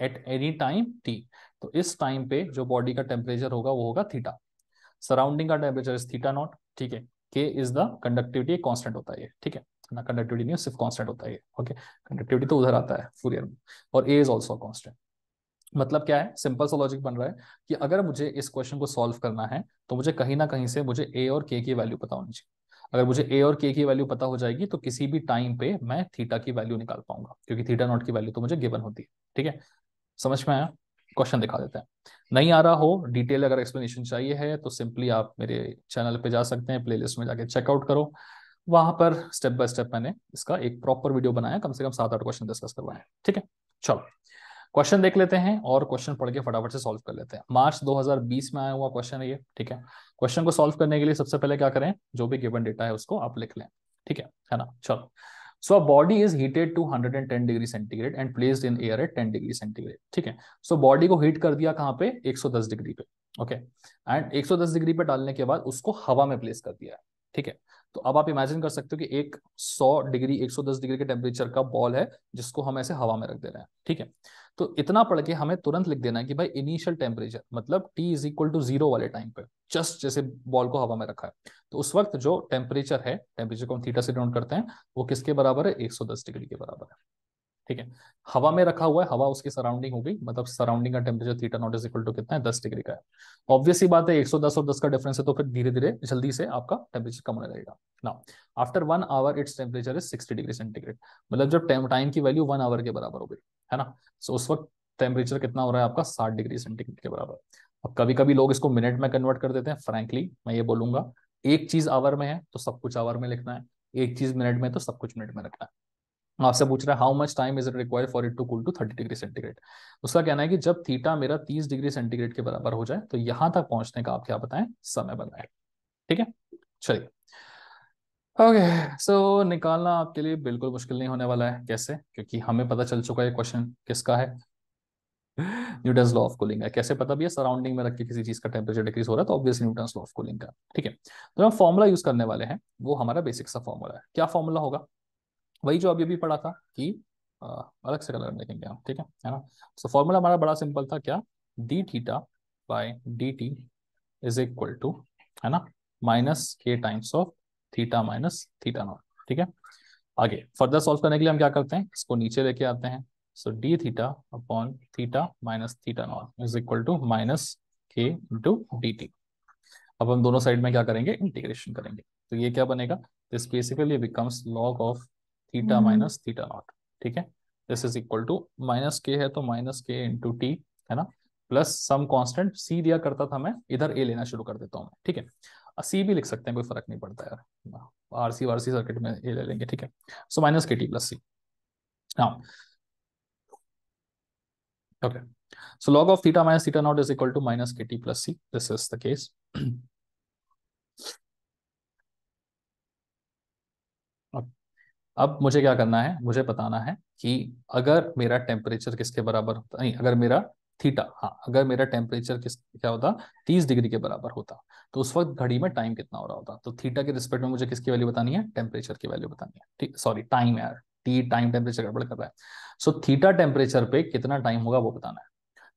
at any time T तो इस टाइम पे जो बॉडी का टेम्परेचर होगा वो होगा थीटा सराउंडिंग का टेम्परेचर इज थीटा नॉट ठीक है के इज द कंडक्टिविटी कॉन्स्टेंट होता है ठीक है ना कंडक्टिविटी नहीं सिर्फ कांस्टेंट होता है ये ओके कंडक्टिविटी तो उधर आता है फूरियर में और ए इज ऑल्सो कांस्टेंट मतलब क्या है सिंपल सा लॉजिक बन रहा है कि अगर मुझे इस क्वेश्चन को सॉल्व करना है तो मुझे कहीं ना कहीं से मुझे ए और के की वैल्यू पता होनी चाहिए अगर मुझे ए और के की वैल्यू पता हो जाएगी तो किसी भी टाइम पे मैं थीटा की वैल्यू निकाल पाऊंगा क्योंकि थीटा नॉट की वैल्यू तो मुझे गिवन होती है ठीक है समझ में आया क्वेश्चन दिखा देते हैं नहीं आ रहा हो डिटेल अगर एक्सप्लेनेशन चाहिए है तो सिंपली आप मेरे चैनल पे जा सकते हैं प्लेलिस्ट में जाके चेकआउट करो वहां पर स्टेप बाय स्टेप मैंने इसका एक प्रॉपर वीडियो बनाया कम से कम सात आठ क्वेश्चन डिस्कस करवाए ठीक है चलो क्वेश्चन देख लेते हैं और क्वेश्चन पढ़ के फटाफट से सॉल्व कर लेते हैं मार्च 2020 में आया हुआ क्वेश्चन है ये ठीक है क्वेश्चन को सॉल्व करने के लिए सबसे पहले क्या करें जो भी गिवन डेटा है उसको आप लिख लें ठीक है है ना चलो so body is heated to 110 degree centigrade and placed in air at 10 degree centigrade ठीक है सो so, बॉडी को हीट कर दिया कहाँ पे 110 डिग्री पे ओके एंड 110 डिग्री पे डालने के बाद उसको हवा में प्लेस कर दिया है ठीक है तो अब आप इमेजिन कर सकते हो कि एक 100 डिग्री 110 डिग्री के टेम्परेचर का बॉल है जिसको हम ऐसे हवा में रख दे रहे हैं ठीक है तो इतना पढ़ के हमें तुरंत लिख देना है कि भाई इनिशियल टेम्परेचर मतलब T is equal to zero वाले टाइम पे जस्ट जैसे बॉल को हवा में रखा है तो उस वक्त जो टेम्परेचर है टेम्परेचर को हम थीटा से डाउन करते हैं वो किसके बराबर है एक डिग्री के बराबर है ठीक है हवा में रखा हुआ है हवा उसकी सराउंडिंग हो गई मतलब सराउंडिंग का temperature theta naught is equal to कितना है दस डिग्री का है ऑब्वियस ही बात है 110 और 10 का डिफरेंस है तो फिर धीरे धीरे जल्दी से आपका टेम्परेचर कम होने लगेगा ना after one hour its temperature is sixty degree centigrade मतलब जब टाइम की वैल्यू वन आवर के बराबर हो गई है ना सो so, उस वक्त टेम्परेचर कितना हो रहा है आपका साठ डिग्री सेंटीग्रेड के बराबर अब कभी कभी लोग इसको मिनट में कन्वर्ट कर देते हैं फ्रेंकली मैं ये बोलूंगा एक चीज आवर में है तो सब कुछ आवर में लिखना है एक चीज मिनट में तो सब कुछ मिनट में रखना है आपसे पूछ रहा है how much time is it require for it to cool to thirty degree centigrade उसका कहना है कि जब थीटा मेरा तीस डिग्री सेंटीग्रेड के बराबर हो जाए तो यहां तक पहुंचने का आप क्या बताएं समय बताएं ठीक है चलिए ओके सो निकालना आपके लिए बिल्कुल मुश्किल नहीं होने वाला है कैसे क्योंकि हमें पता चल चुका है क्वेश्चन किसका है न्यूटन लॉ ऑफ कूलिंग है कैसे पता भी है सराउंडिंग में रख के किसी चीज का टेम्परेचर डिक्रीज हो रहा है तो obviously Newton law of cooling का ठीक है तो हम फॉर्मूला यूज करने वाले हैं वो हमारा बेसिक सा फॉर्मूला है क्या फॉर्मूला होगा वही जो अभी अभी पढ़ा था कि आ, अलग से कलर देखेंगे हम ठीक है है ना सो फॉर्मूला हमारा बड़ा सिंपल था क्या D theta by D T is equal to है ना minus K times of theta minus theta naught ठीक है आगे फर्दर सॉल्व करने के लिए हम क्या करते हैं इसको नीचे लेके आते हैं so D theta upon theta minus theta naught is equal to minus K into D T अब हम दोनों साइड में क्या करेंगे इंटीग्रेशन करेंगे तो ये क्या बनेगा this basically becomes log of theta hmm. Minus theta naught ठीक है this is equal to minus K है तो माइनस के इंटू टी है ना प्लस सम कांस्टेंट सी दिया करता था मैं इधर ए लेना शुरू कर देता हूँ ठीक है सी भी लिख सकते हैं कोई फर्क नहीं पड़ता यार R C RC C circuit में ए ले लेंगे ठीक है so minus K T plus C हाँ okay so log of theta minus theta naught is equal to minus K T plus C this is the case अब मुझे क्या करना है मुझे बताना है कि अगर मेरा टेम्परेचर किसके बराबर होता नहीं अगर मेरा थीटा हाँ अगर मेरा टेम्परेचर किस क्या होता तीस डिग्री के बराबर होता तो उस वक्त घड़ी में टाइम कितना हो रहा होता तो थीटा के रिस्पेक्ट में मुझे किसकी वैल्यू बतानी है टेम्परेचर की वैल्यू बतानी है ठीक सॉरी टाइम यार टी टाइम टेम्परेचर गड़बड़ कर रहा है सो थीटा टेम्परेचर पे कितना टाइम होगा वो बताना है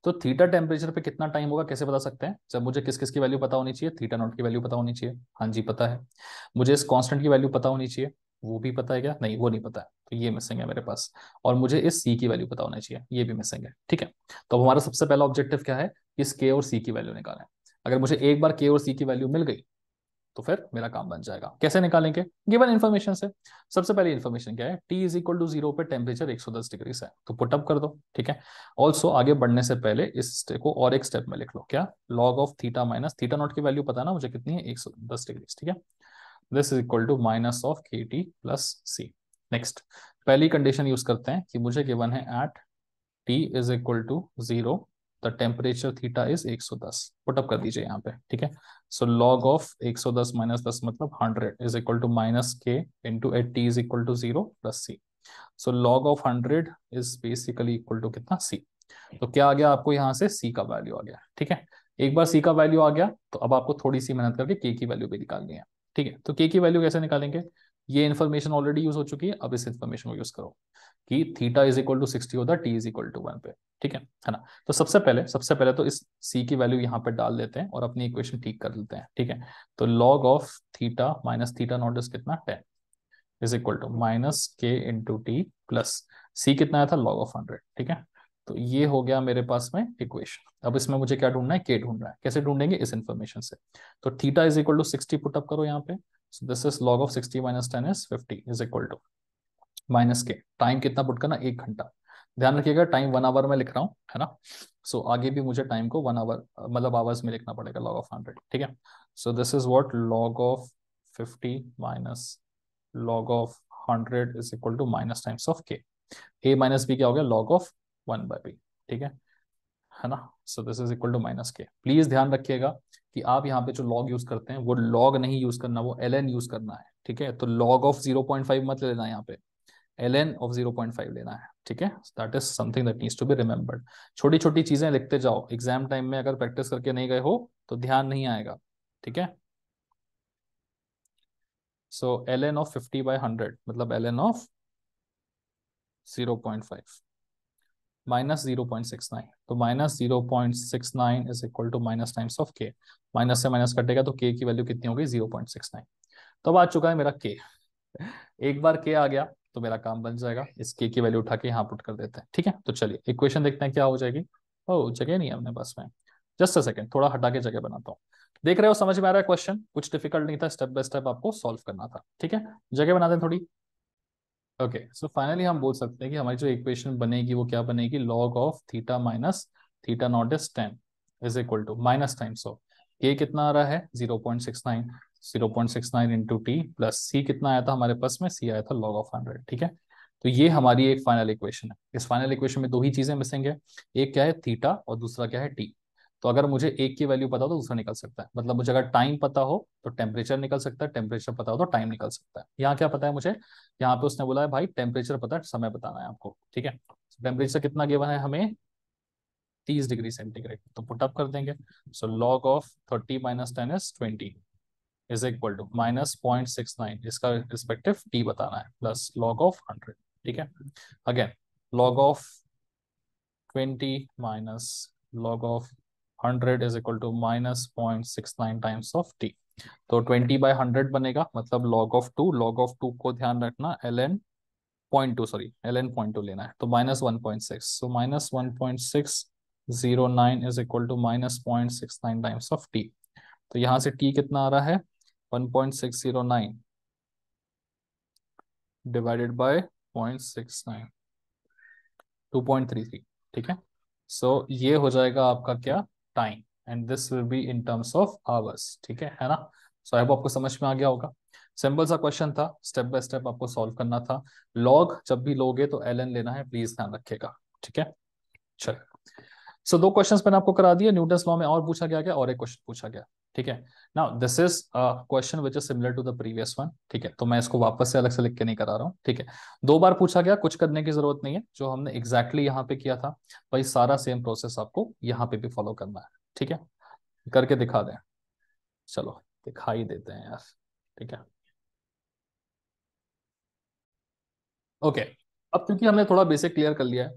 तो थीटा टेम्परेचर पे कितना टाइम होगा कैसे बता सकते हैं जब मुझे किस किस की वैल्यू पता होनी चाहिए थीटा नॉट की वैल्यू पता होनी चाहिए हाँ जी पता है मुझे इस कांस्टेंट की वैल्यू पता होनी चाहिए वो भी पता है क्या नहीं वो नहीं पता है तो ये मिसिंग है मेरे पास और मुझे इस सी की वैल्यू पता होना चाहिए ये भी मिसिंग है ठीक है तो अब हमारा सबसे पहला ऑब्जेक्टिव क्या है इस के और सी की वैल्यू निकालें अगर मुझे एक बार के और सी की वैल्यू मिल गई तो फिर मेरा काम बन जाएगा कैसे निकालेंगे गिवन इन्फॉर्मेशन से सबसे पहले इन्फॉर्मेशन क्या है T is equal to zero पे टेम्परेचर दस डिग्री है तो पुटअप कर दो ठीक है ऑल्सो आगे बढ़ने से पहले इस को और एक स्टेप में लिख लो क्या log of theta minus theta naught की वैल्यू पता ना मुझे कितनी है दस डिग्री ठीक है this is equal to minus of K T plus C next पहली कंडीशन यूज करते हैं कि मुझे गिवन है at T is equal to zero the temperature theta is 110 put up कर दीजिए यहाँ पे ठीक है सो लॉग ऑफ 110 माइनस दस मतलब hundred is equal to minus K into at T is equal to zero plus C so log of hundred is basically equal to कितना सी तो क्या आ गया आपको यहाँ से सी का वैल्यू आ गया ठीक है एक बार सी का वैल्यू आ गया तो अब आपको थोड़ी सी मेहनत करके के की वैल्यू भी निकालनी है ठीक है तो के की वैल्यू कैसे निकालेंगे ये इन्फॉर्मेशन ऑलरेडी यूज हो चुकी है अब इस इन्फॉर्मेशन को यूज करो कि theta is equal to sixty होता है T is equal to one पे ठीक है है ना तो सबसे पहले सबसे पहले तो इस सी की वैल्यू यहाँ पे डाल देते हैं और अपनी इक्वेशन ठीक कर लेते हैं ठीक है तो log of theta minus theta naught is कितना ten is equal to minus K into T plus C कितना आया था लॉग ऑफ हंड्रेड ठीक है तो ये हो गया मेरे पास में इक्वेशन अब इसमें मुझे क्या ढूंढना है के ढूंढना है कैसे ढूंढेंगे इस इन्फॉर्मेशन से तो theta is equal to sixty put up करो यहाँ पे so this is log of sixty minus ten is fifty is equal to minus K time कितना पुट करना एक घंटा ध्यान रखिएगा टाइम वन आवर में लिख रहा हूँ है ना सो so, आगे भी मुझे टाइम को वन आवर मतलब आवर्स में लिखना पड़ेगा लॉग ऑफ हंड्रेड ठीक है so this is what log of fifty minus log of hundred is equal to minus times of K A minus B क्या हो गया log of one by P ठीक है है ना so this is equal to minus K please ध्यान रखिएगा कि आप यहाँ पे जो लॉग यूज करते हैं वो लॉग नहीं यूज करना वो एल यूज करना है ठीक है तो log of zero point five मत लेना है यहाँ पे एल एन ऑफ जीरो लेना है ठीक है that is something that needs to be remembered छोटी छोटी चीजें लिखते जाओ एग्जाम टाइम में अगर प्रैक्टिस करके नहीं गए हो तो ध्यान नहीं आएगा ठीक है so L N of fifty by hundred मतलब L N of zero minus 0.69 तो minus zero point six nine is equal to minus times of K minus से माइनस कटेगा तो के की वैल्यू कितनी होगी जीरो पॉइंट सिक्स नाइन तब आ चुका है मेरा के एक बार के आ गया तो मेरा काम बन जाएगा इस के की वैल्यू उठा के यहाँ पुट कर देते हैं ठीक है तो चलिए इक्वेशन देखते हैं क्या हो जाएगी ओ जगह नहीं है हमने बस में जस्ट अ सेकेंड थोड़ा हटा के जगह बनाता हूँ देख रहे हो समझ में आ रहा है क्वेश्चन कुछ डिफिकल्ट नहीं था स्टेप बाय स्टेप आपको सॉल्व करना था ठीक है जगह बनाते हैं थोड़ी ओके सो फाइनली हम बोल सकते हैं कि हमारी जो इक्वेशन बनेगी वो क्या बनेगी log of theta minus theta naught is ten is equal to minus time so ए कितना आ रहा है zero point six nine zero point six nine into T plus C कितना आया था हमारे पास में सी आया था लॉग ऑफ हंड्रेड ठीक है तो ये हमारी एक फाइनल इक्वेशन है इस फाइनल इक्वेशन में दो ही चीजें मिसिंग है एक क्या है थीटा और दूसरा क्या है टी तो अगर मुझे एक की वैल्यू पता हो तो दूसरा निकल सकता है मतलब मुझे अगर टाइम पता हो तो टेम्परेचर निकल सकता है टेम्परेचर पता हो तो टाइम निकल सकता है यहाँ क्या पता है मुझे यहाँ पे उसने बोला है भाई टेम्परेचर पता है समय बताना है आपको ठीक है टेम्परेचर कितना गेवन है हमें तीस डिग्री सेंटीग्रेड तो पुटअप कर देंगे so log of thirty minus ten as twenty is equal to minus point six nine इसका रिस्पेक्टिव टी बताना है प्लस लॉग ऑफ हंड्रेड ठीक है again log of twenty minus log of 100 is equal to minus 0.69 times of t. T तो 20 by 100 बनेगा मतलब log of 2 log of 2 को ध्यान रखना ln 0.2 सॉरी लेना है तो minus 1.6 so minus 1.609 is equal to minus 0.69 times of t. तो यहाँ से t कितना आ रहा है 1.609 divided by 0.69 2.33 ठीक है सो so, ये हो जाएगा आपका क्या time and this will be in terms of hours ठीक है है ना सो so, आपको समझ में आ गया होगा सिंपल सा क्वेश्चन था स्टेप बाय स्टेप आपको सॉल्व करना था लॉग जब भी लोगे तो एल एन लेना है प्लीज ध्यान रखिएगा ठीक है चलिए सो so, दो क्वेश्चंस मैंने आपको करा दिया न्यूटन लॉ में और पूछा गया क्या और एक क्वेश्चन पूछा गया ठीक है now this is question which is similar to the previous one ठीक है तो मैं इसको वापस से अलग से लिख के नहीं करा रहा हूँ ठीक है दो बार पूछा गया कुछ करने की जरूरत नहीं है जो हमने एग्जैक्टली exactly यहाँ पे किया था भाई सारा सेम प्रोसेस आपको यहाँ पे भी फॉलो करना है ठीक है करके दिखा दें चलो दिखाई देते हैं यार ठीक है ओके okay. अब क्योंकि हमने थोड़ा बेसिक क्लियर कर लिया है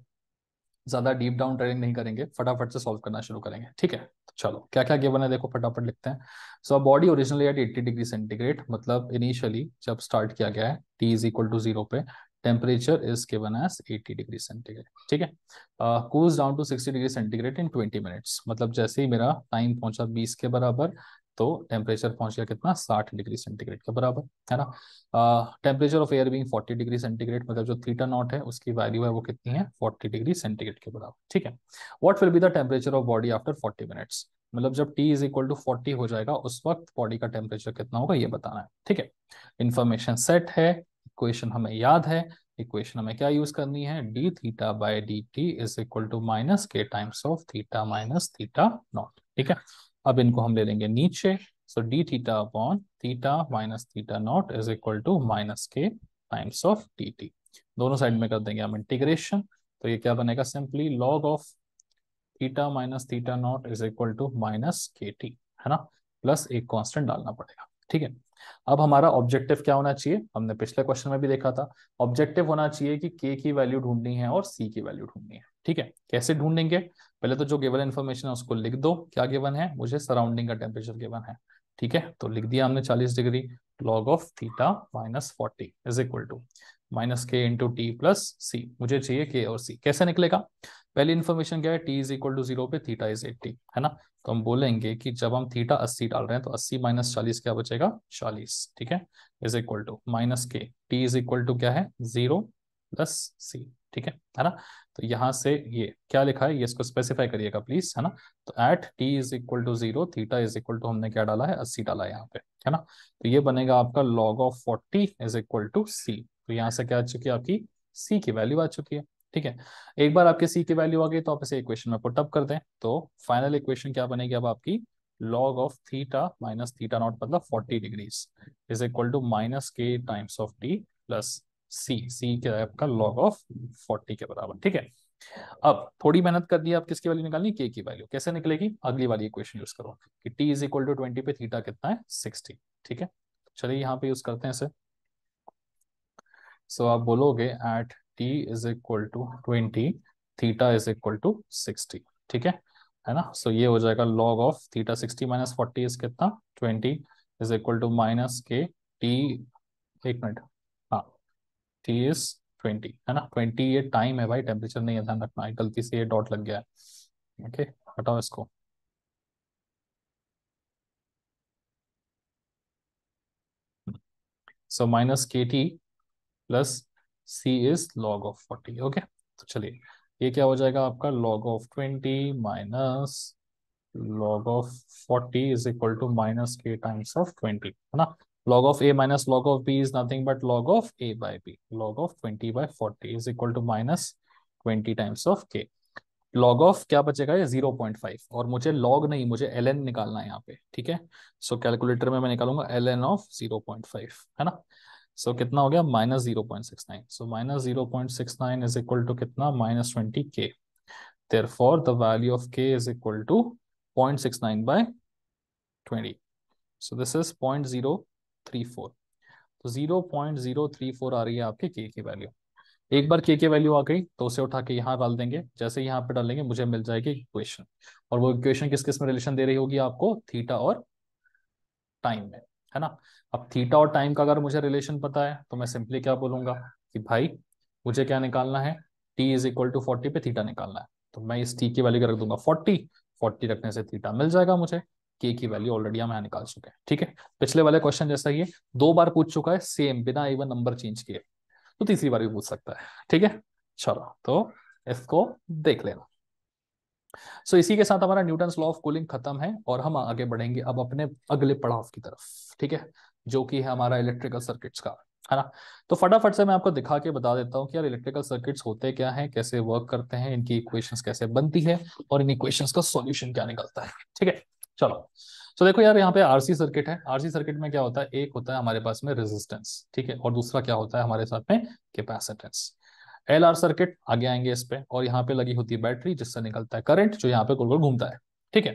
ज्यादा डीप डाउन ट्रेडिंग नहीं करेंगे फटाफट से सॉल्व करना शुरू करेंगे ठीक है चलो क्या क्या गिवन है देखो फटाफट लिखते हैं so body originally at eighty degree centigrade मतलब इनिशियली जब स्टार्ट किया गया है T is equal to zero पे temperature is given as 80 degree centigrade ठीक है cools down to sixty degree centigrade in twenty minutes मतलब जैसे ही मेरा टाइम पहुंचा बीस के बराबर तो टेम्परेचर पहुंच गया कितना साठ डिग्री सेंटीग्रेड के बराबर है ना temperature of air being forty degree centigrade मतलब जो थीटा नॉट है उसकी वैल्यू है वो कितनी है फोर्टी डिग्री सेंटीग्रेड के बराबर ठीक है what will be the temperature of body after forty minutes मतलब जब T is equal to forty हो जाएगा उस वक्त बॉडी का टेम्परेचर कितना होगा ये बताना है ठीक है इन्फॉर्मेशन सेट है इक्वेशन हमें याद है इक्वेशन हमें क्या यूज करनी है D theta by D T is equal to minus K times of theta minus theta naught ठीक है अब इनको हम ले लेंगे नीचे so D theta upon theta minus theta naught is equal to minus K times of D T दोनों साइड में कर देंगे हम इंटीग्रेशन तो ये क्या बनेगा simply log of theta minus theta naught is equal to minus K T है ना प्लस एक कॉन्स्टेंट डालना पड़ेगा ठीक है अब हमारा ऑब्जेक्टिव क्या होना चाहिए हमने पिछले क्वेश्चन में भी देखा था ऑब्जेक्टिव होना चाहिए कि के की वैल्यू ढूंढनी है और सी की वैल्यू ढूंढनी है ठीक है कैसे ढूंढेंगे पहले तो जो गेवन इन्फॉर्मेशन है उसको लिख दो क्या गेवन है मुझे सराउंडिंग का टेम्परेचर गेवन है ठीक है तो लिख दिया हमने 40 degree log of theta minus forty is equal to minus K into T plus C मुझे चाहिए के और सी कैसे निकलेगा पहली इन्फॉर्मेशन क्या है T is equal to zero पे थीटा इज एट्टी है ना तो हम बोलेंगे कि जब हम थीटा अस्सी डाल रहे हैं तो अस्सी माइनस चालीस क्या बचेगा चालीस ठीक है is equal to minus K T is equal to क्या है जीरो प्लस सी ठीक है है ना तो यहाँ से ये क्या लिखा है ये इसको स्पेसिफाई करिएगा प्लीज है ना तो at T is equal to zero theta is equal to हमने क्या डाला है अस्सी डाला है यहाँ पे है ना तो ये बनेगा आपका log of forty is equal to C तो यहाँ से क्या आ चुकी है आपकी सी की वैल्यू आ चुकी है ठीक है एक बार आपके सी की वैल्यू आ गई तो आप इसे इक्वेशन में पुटअप कर दें तो फाइनल इक्वेशन क्या बनेगी अब आपकी log of theta minus theta naught मतलब 40 degrees is equal to minus k times of t plus सी सी क्या है आपका लॉग ऑफ फोर्टी के बराबर ठीक है अब थोड़ी मेहनत कर दी आप किसकी वैल्यू निकालनी के की वैल्यू कैसे निकलेगी अगली वाली इक्वेशन यूज करो कि T is equal to twenty पे थीटा कितना है सिक्सटी ठीक है चलिए यहाँ पे यूज करते हैं इसे सो so, आप बोलोगे at T is equal to twenty theta is equal to sixty ठीक है है ना सो so, ये हो जाएगा log of theta sixty minus forty is कितना twenty is equal to minus K T एक मिनट टी इज ट्वेंटी है ना ट्वेंटी ये टाइम है भाई टेम्परेचर नहीं है ध्यान रखना गलती से ये डॉट लग गया है ओके हटाओ इसको so minus K T plus C is log of forty okay तो चलिए ये क्या हो जाएगा आपका log of twenty minus log of forty is equal to minus K times of twenty है ना log of a minus log of b is nothing but log of a by b. Log of 20 by 40 is equal to minus 20 times of k. Log of क्या बचेगा ये 0.5 और मुझे लॉग नहीं मुझे एल एन निकालना है यहाँ पे ठीक है सो so, कैलकुलेटर में मैं निकालूंगा एल एन ऑफ 0.5 है ना सो so, कितना हो गया minus zero point six nine so minus zero point six nine is equal to कितना minus twenty K therefore the value of K is equal to point six nine by twenty so this is point zero three four तो zero point zero three four आ रही है आपकी के की वैल्यू एक बार के के वैल्यू आ गई तो उसे उठा के यहाँ डाल देंगे जैसे यहाँ पे डालेंगे मुझे मिल जाएगी इक्वेशन और वो इक्वेशन किस किस में रिलेशन दे रही होगी आपको थीटा और टाइम में है ना अब थीटा और टाइम का अगर मुझे रिलेशन पता है तो मैं सिंपली क्या बोलूंगा कि भाई मुझे क्या निकालना है T is equal to forty पे थीटा निकालना है तो मैं इस टी की वैल्यू रख दूंगा फोर्टी फोर्टी रखने से थीटा मिल जाएगा मुझे के की वैल्यू ऑलरेडी हम यहाँ निकाल चुके हैं ठीक है पिछले वाले क्वेश्चन जैसा ये दो बार पूछ चुका है सेम बिना इवन नंबर चेंज किए तो तीसरी बार भी पूछ सकता है ठीक है चलो तो इसको देख लेना सो so, इसी के साथ हमारा न्यूटन लॉ ऑफ कूलिंग खत्म है और हम आगे बढ़ेंगे अब अपने अगले पड़ाव की तरफ ठीक है जो कि है हमारा इलेक्ट्रिकल सर्किट्स का है ना तो फटाफट से मैं आपको दिखा के बता देता हूँ कि यार इलेक्ट्रिकल सर्किट्स होते क्या हैं कैसे वर्क करते हैं इनकी इक्वेशंस कैसे बनती है और इन इक्वेशंस का सॉल्यूशन क्या निकलता है ठीक है चलो तो देखो यार यहाँ पे आरसी सर्किट है आरसी सर्किट में क्या होता है एक होता है हमारे पास में रेजिस्टेंस ठीक है और दूसरा क्या होता है हमारे साथ में कैपेसिटेंस एल आर सर्किट आगे आएंगे इस पे और यहाँ पे लगी होती है बैटरी जिससे निकलता है करंट जो यहाँ पे गोल गोल घूमता है ठीक है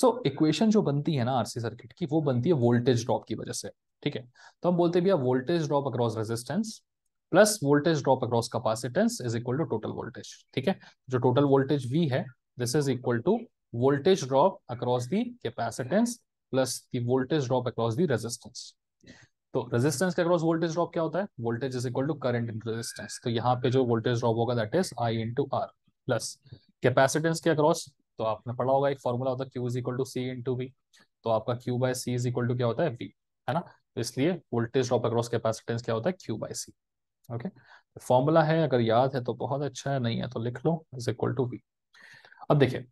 सो इक्वेशन जो बनती है ना आरसी सर्किट की वो बनती है वोल्टेज ड्रॉप की वजह से ठीक है तो हम बोलते भैया voltage drop across resistance plus voltage drop across capacitance is equal to total voltage ठीक है जो टोटल वोल्टेज वी है this is equal to voltage drop across the capacitance plus the voltage drop across the resistance. तो रेजिस्टेंस के अक्रॉस वोल्टेज ड्रॉप क्या होता है voltage is equal to current in resistance तो यहाँ पे जो वोल्टेज ड्रॉप होगा that is I into R plus capacitance के अक्रॉस तो आपने पढ़ा होगा एक फॉर्मूला होता है Q is equal to C to V तो आपका Q by C is equal to क्या होता है वी है ना तो इसलिए वोल्टेज ड्रॉप अक्रॉस कैपेसिटेंस क्या होता है Q by C okay formula है अगर याद है तो बहुत अच्छा है नहीं है तो लिख लो इज इक्वल टू वी अब देखिये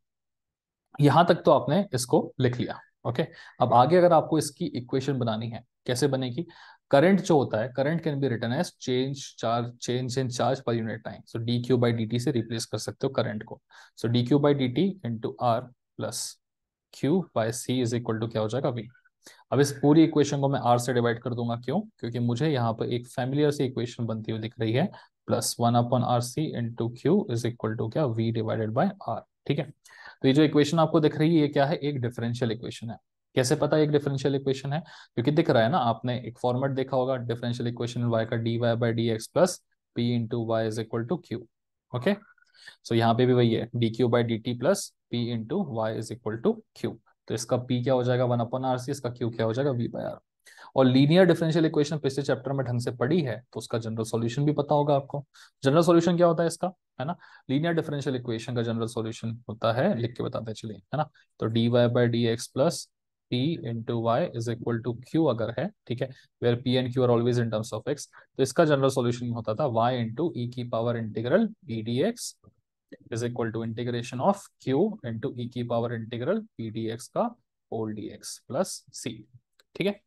यहां तक तो आपने इसको लिख लिया ओके अब आगे अगर आपको इसकी इक्वेशन बनानी है कैसे बनेगी करंट जो होता है current can be written as change charge change in charge per unit time so D Q by D T से रिप्लेस कर सकते हो करंट को so D Q by D T into R plus Q by C is equal to क्या हो जाएगा वी अब इस पूरी इक्वेशन को मैं आर से डिवाइड कर दूंगा क्यों क्योंकि मुझे यहाँ पर एक फैमिलियर सी इक्वेशन बनती हुई दिख रही है plus one upon R C into Q is equal to क्या वी डिवाइडेड बाई आर ठीक है तो ये जो इक्वेशन आपको दिख रही है ये क्या है एक डिफरेंशियल इक्वेशन है कैसे पता एक डिफरेंशियल इक्वेशन है क्योंकि दिख रहा है ना आपने एक फॉर्मेट देखा होगा डिफरेंशियल इक्वेशन वाई का D Y by D x plus P into Y is equal to Q okay so यहाँ पे भी वही है D Q by D T plus P into Y is equal to Q तो इसका पी क्या हो जाएगा वन अपन आर सी इसका क्यू क्या हो जाएगा वी बाई आर और लीनियर डिफरेंशियल इक्वेशन पिछले चैप्टर में ढंग से पढ़ी है तो उसका जनरल सॉल्यूशन भी पता होगा आपको जनरल सॉल्यूशन क्या होता है इसका है ना लीनियर डिफरेंशियल इक्वेशन का जनरल सॉल्यूशन होता है लिख के बताते चलिए है ना तो D Y by D x plus P into Y is equal to Q अगर है ठीक है where P and Q are always in terms of X तो इसका जनरल सॉल्यूशन होता था वाई इंटू ई की power integral E D x is equal to integration of Q into E की power integral P D x का ओल डी एक्स प्लस सी ठीक है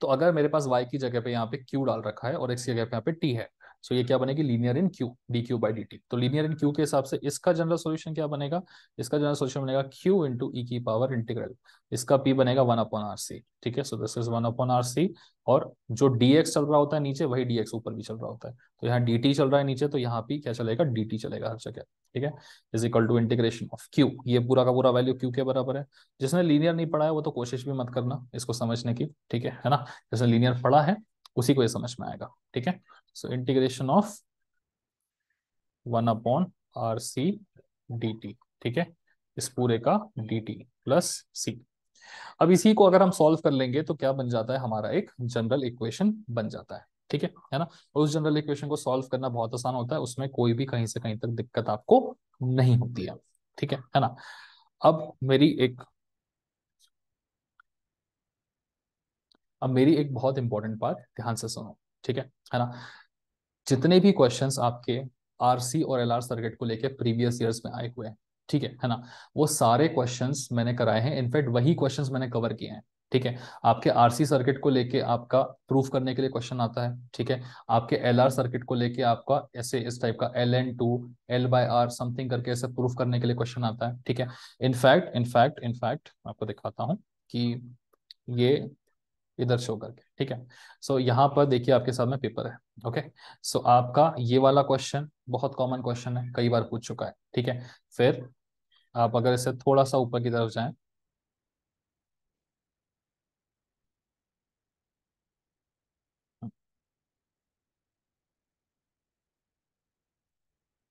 तो अगर मेरे पास वाई की जगह पे यहाँ पे क्यू डाल रखा है और एक्स की जगह पे यहाँ पे टी है सो ये क्या बनेगी linear in Q D Q by D T तो लीनियर इन क्यू के हिसाब से इसका जनरल सोल्यूशन क्या बनेगा इसका जनरल सोल्यूशन बनेगा क्यू इंटू ई की पावर इंटीग्रल इसका पी बनेगा वन अपॉन आर सी ठीक है so this is one upon R C और जो डीएक्स चल रहा होता है नीचे वही डीएक्स ऊपर भी चल रहा होता है तो यहाँ डी चल रहा है नीचे तो यहाँ पी क्या चलेगा डी चलेगा हर जगह ठीक है is equal to integration of Q ये पूरा का पूरा वैल्यू क्यू के बराबर है जिसने लीनियर नहीं पढ़ा है वो तो कोशिश भी मत करना इसको समझने की ठीक है है ना जिसने लीनियर पढ़ा है उसी को ये समझ में आएगा ठीक है So integration of one upon R C D T ठीक है इस पूरे का डी टी प्लस सी अब इसी को अगर हम सॉल्व कर लेंगे तो क्या बन जाता है हमारा एक जनरल इक्वेशन बन जाता है ठीक है है ना उस जनरल इक्वेशन को सॉल्व करना बहुत आसान होता है उसमें कोई भी कहीं से कहीं तक दिक्कत आपको नहीं होती है ठीक है है ना अब मेरी एक अब मेरी एक बहुत इंपॉर्टेंट बात ध्यान से सुनो ठीक है है ना जितने भी क्वेश्चंस आपके आरसी और एलआर सर्किट को लेके प्रीवियस ईयर्स में आए हुए हैं ठीक है है ना वो सारे क्वेश्चंस मैंने कराए हैं इनफैक्ट वही क्वेश्चंस मैंने कवर किए हैं ठीक है आपके आरसी सर्किट को लेके आपका प्रूफ करने के लिए क्वेश्चन आता है ठीक है आपके एल आर सर्किट को लेके आपका ऐसे इस टाइप का L N two L by R something करके ऐसे प्रूफ करने के लिए क्वेश्चन आता है ठीक है इनफैक्ट इनफैक्ट इनफैक्ट आपको दिखाता हूँ कि ये इधर शो करके ठीक है सो so, यहाँ पर देखिए आपके सामने पेपर है ओके सो आपका ये वाला क्वेश्चन बहुत कॉमन क्वेश्चन है कई बार पूछ चुका है ठीक है फिर आप अगर इसे थोड़ा सा ऊपर की तरफ जाएं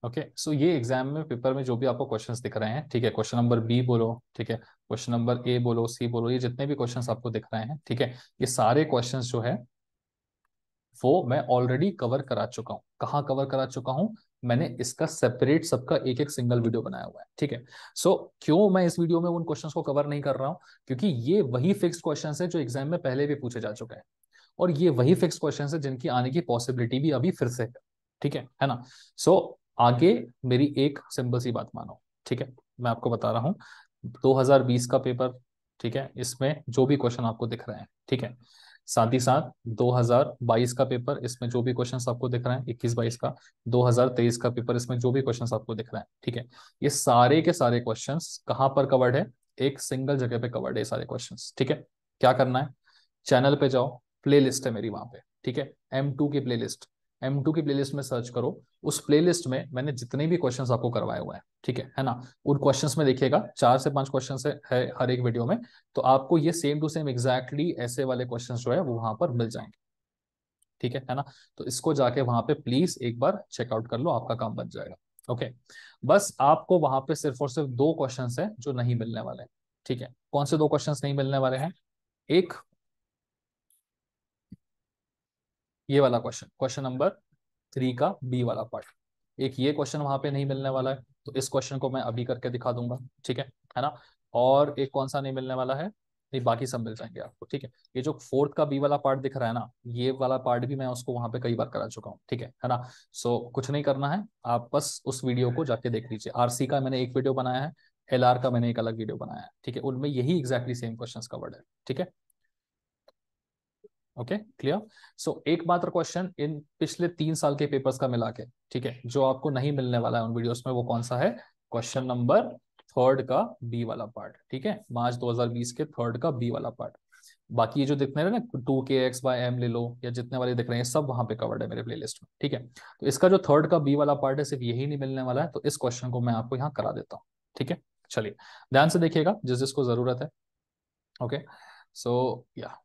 ओके okay, सो so ये एग्जाम में पेपर में जो भी आपको क्वेश्चंस दिख रहे हैं ठीक है क्वेश्चन नंबर बी बोलो ठीक है क्वेश्चन नंबर ए बोलो सी बोलो ये जितने भी क्वेश्चंस आपको दिख रहे हैं ठीक है ये सारे क्वेश्चंस जो है वो मैं ऑलरेडी कवर करा चुका हूँ कहाँ कवर करा चुका हूँ मैंने इसका सेपरेट सबका एक एक सिंगल वीडियो बनाया हुआ है ठीक है सो क्यों मैं इस वीडियो में उन क्वेश्चंस को कवर नहीं कर रहा हूँ क्योंकि ये वही फिक्स क्वेश्चन है जो एग्जाम में पहले भी पूछे जा चुके हैं और ये वही फिक्स क्वेश्चन है जिनकी आने की पॉसिबिलिटी भी अभी फिर से है ठीक है है ना सो so, आगे मेरी एक सिंपल सी बात मानो ठीक है मैं आपको बता रहा हूँ 2020 का पेपर ठीक है इसमें जो भी क्वेश्चन आपको दिख रहे हैं ठीक है साथ ही साथ 2022 का पेपर इसमें जो भी क्वेश्चन आपको दिख रहे हैं इक्कीस बाईस का 2023 का पेपर इसमें जो भी क्वेश्चन आपको दिख रहे हैं ठीक है ये सारे के सारे क्वेश्चन कहाँ पर कवर्ड है एक सिंगल जगह पे कवर्ड है सारे क्वेश्चन ठीक है क्या करना है चैनल पे जाओ प्ले लिस्ट है मेरी वहां पे ठीक है एम टू की प्ले लिस्ट एम टू की प्लेलिस्ट में सर्च करो उस प्लेलिस्ट में मैंने जितने भी क्वेश्चंस आपको करवाए हुए हैं ठीक है है ना उन क्वेश्चंस में देखिएगा चार से पांच क्वेश्चंस है हर एक वीडियो में तो आपको ये सेम टू सेम एग्जैक्टली ऐसे वाले क्वेश्चंस जो है वो वहां पर मिल जाएंगे ठीक है है ना तो इसको जाके वहां पे प्लीज एक बार चेकआउट कर लो आपका काम बन जाएगा ओके बस आपको वहां पे सिर्फ और सिर्फ दो क्वेश्चन है जो नहीं मिलने वाले ठीक है कौन से दो क्वेश्चन नहीं मिलने वाले हैं एक ये वाला क्वेश्चन क्वेश्चन नंबर थ्री का बी वाला पार्ट एक ये क्वेश्चन वहां पे नहीं मिलने वाला है तो इस क्वेश्चन को मैं अभी करके दिखा दूंगा ठीक है है ना और एक कौन सा नहीं मिलने वाला है नहीं बाकी सब मिल जाएंगे आपको ठीक है ये जो फोर्थ का बी वाला पार्ट दिख रहा है ना ये वाला पार्ट भी मैं उसको वहां पे कई बार करा चुका हूँ ठीक है है ना सो so, कुछ नहीं करना है आप बस उस वीडियो को जाके देख लीजिए आरसी का मैंने एक वीडियो बनाया है एल का मैंने एक अलग वीडियो बनाया है ठीक है उनमें यही एक्जैक्टली सेम क्वेश्चन कवर्ड है ठीक है ओके क्लियर सो एक मात्र क्वेश्चन इन पिछले तीन साल के पेपर्स का मिला के ठीक है जो आपको नहीं मिलने वाला है उन वीडियोस में वो कौन सा है क्वेश्चन नंबर थर्ड का बी वाला पार्ट ठीक है मार्च 2020 के थर्ड का बी वाला पार्ट बाकी ये जो दिखने रहे ना to K X by M ले लो या जितने वाले दिख रहे हैं सब वहां पे कवर्ड है मेरे प्लेलिस्ट में ठीक है तो इसका जो थर्ड का बी वाला पार्ट है सिर्फ यही नहीं मिलने वाला है तो इस क्वेश्चन को मैं आपको यहाँ करा देता हूँ ठीक है चलिए ध्यान से देखिएगा जिस जिसको जरूरत है ओके सो या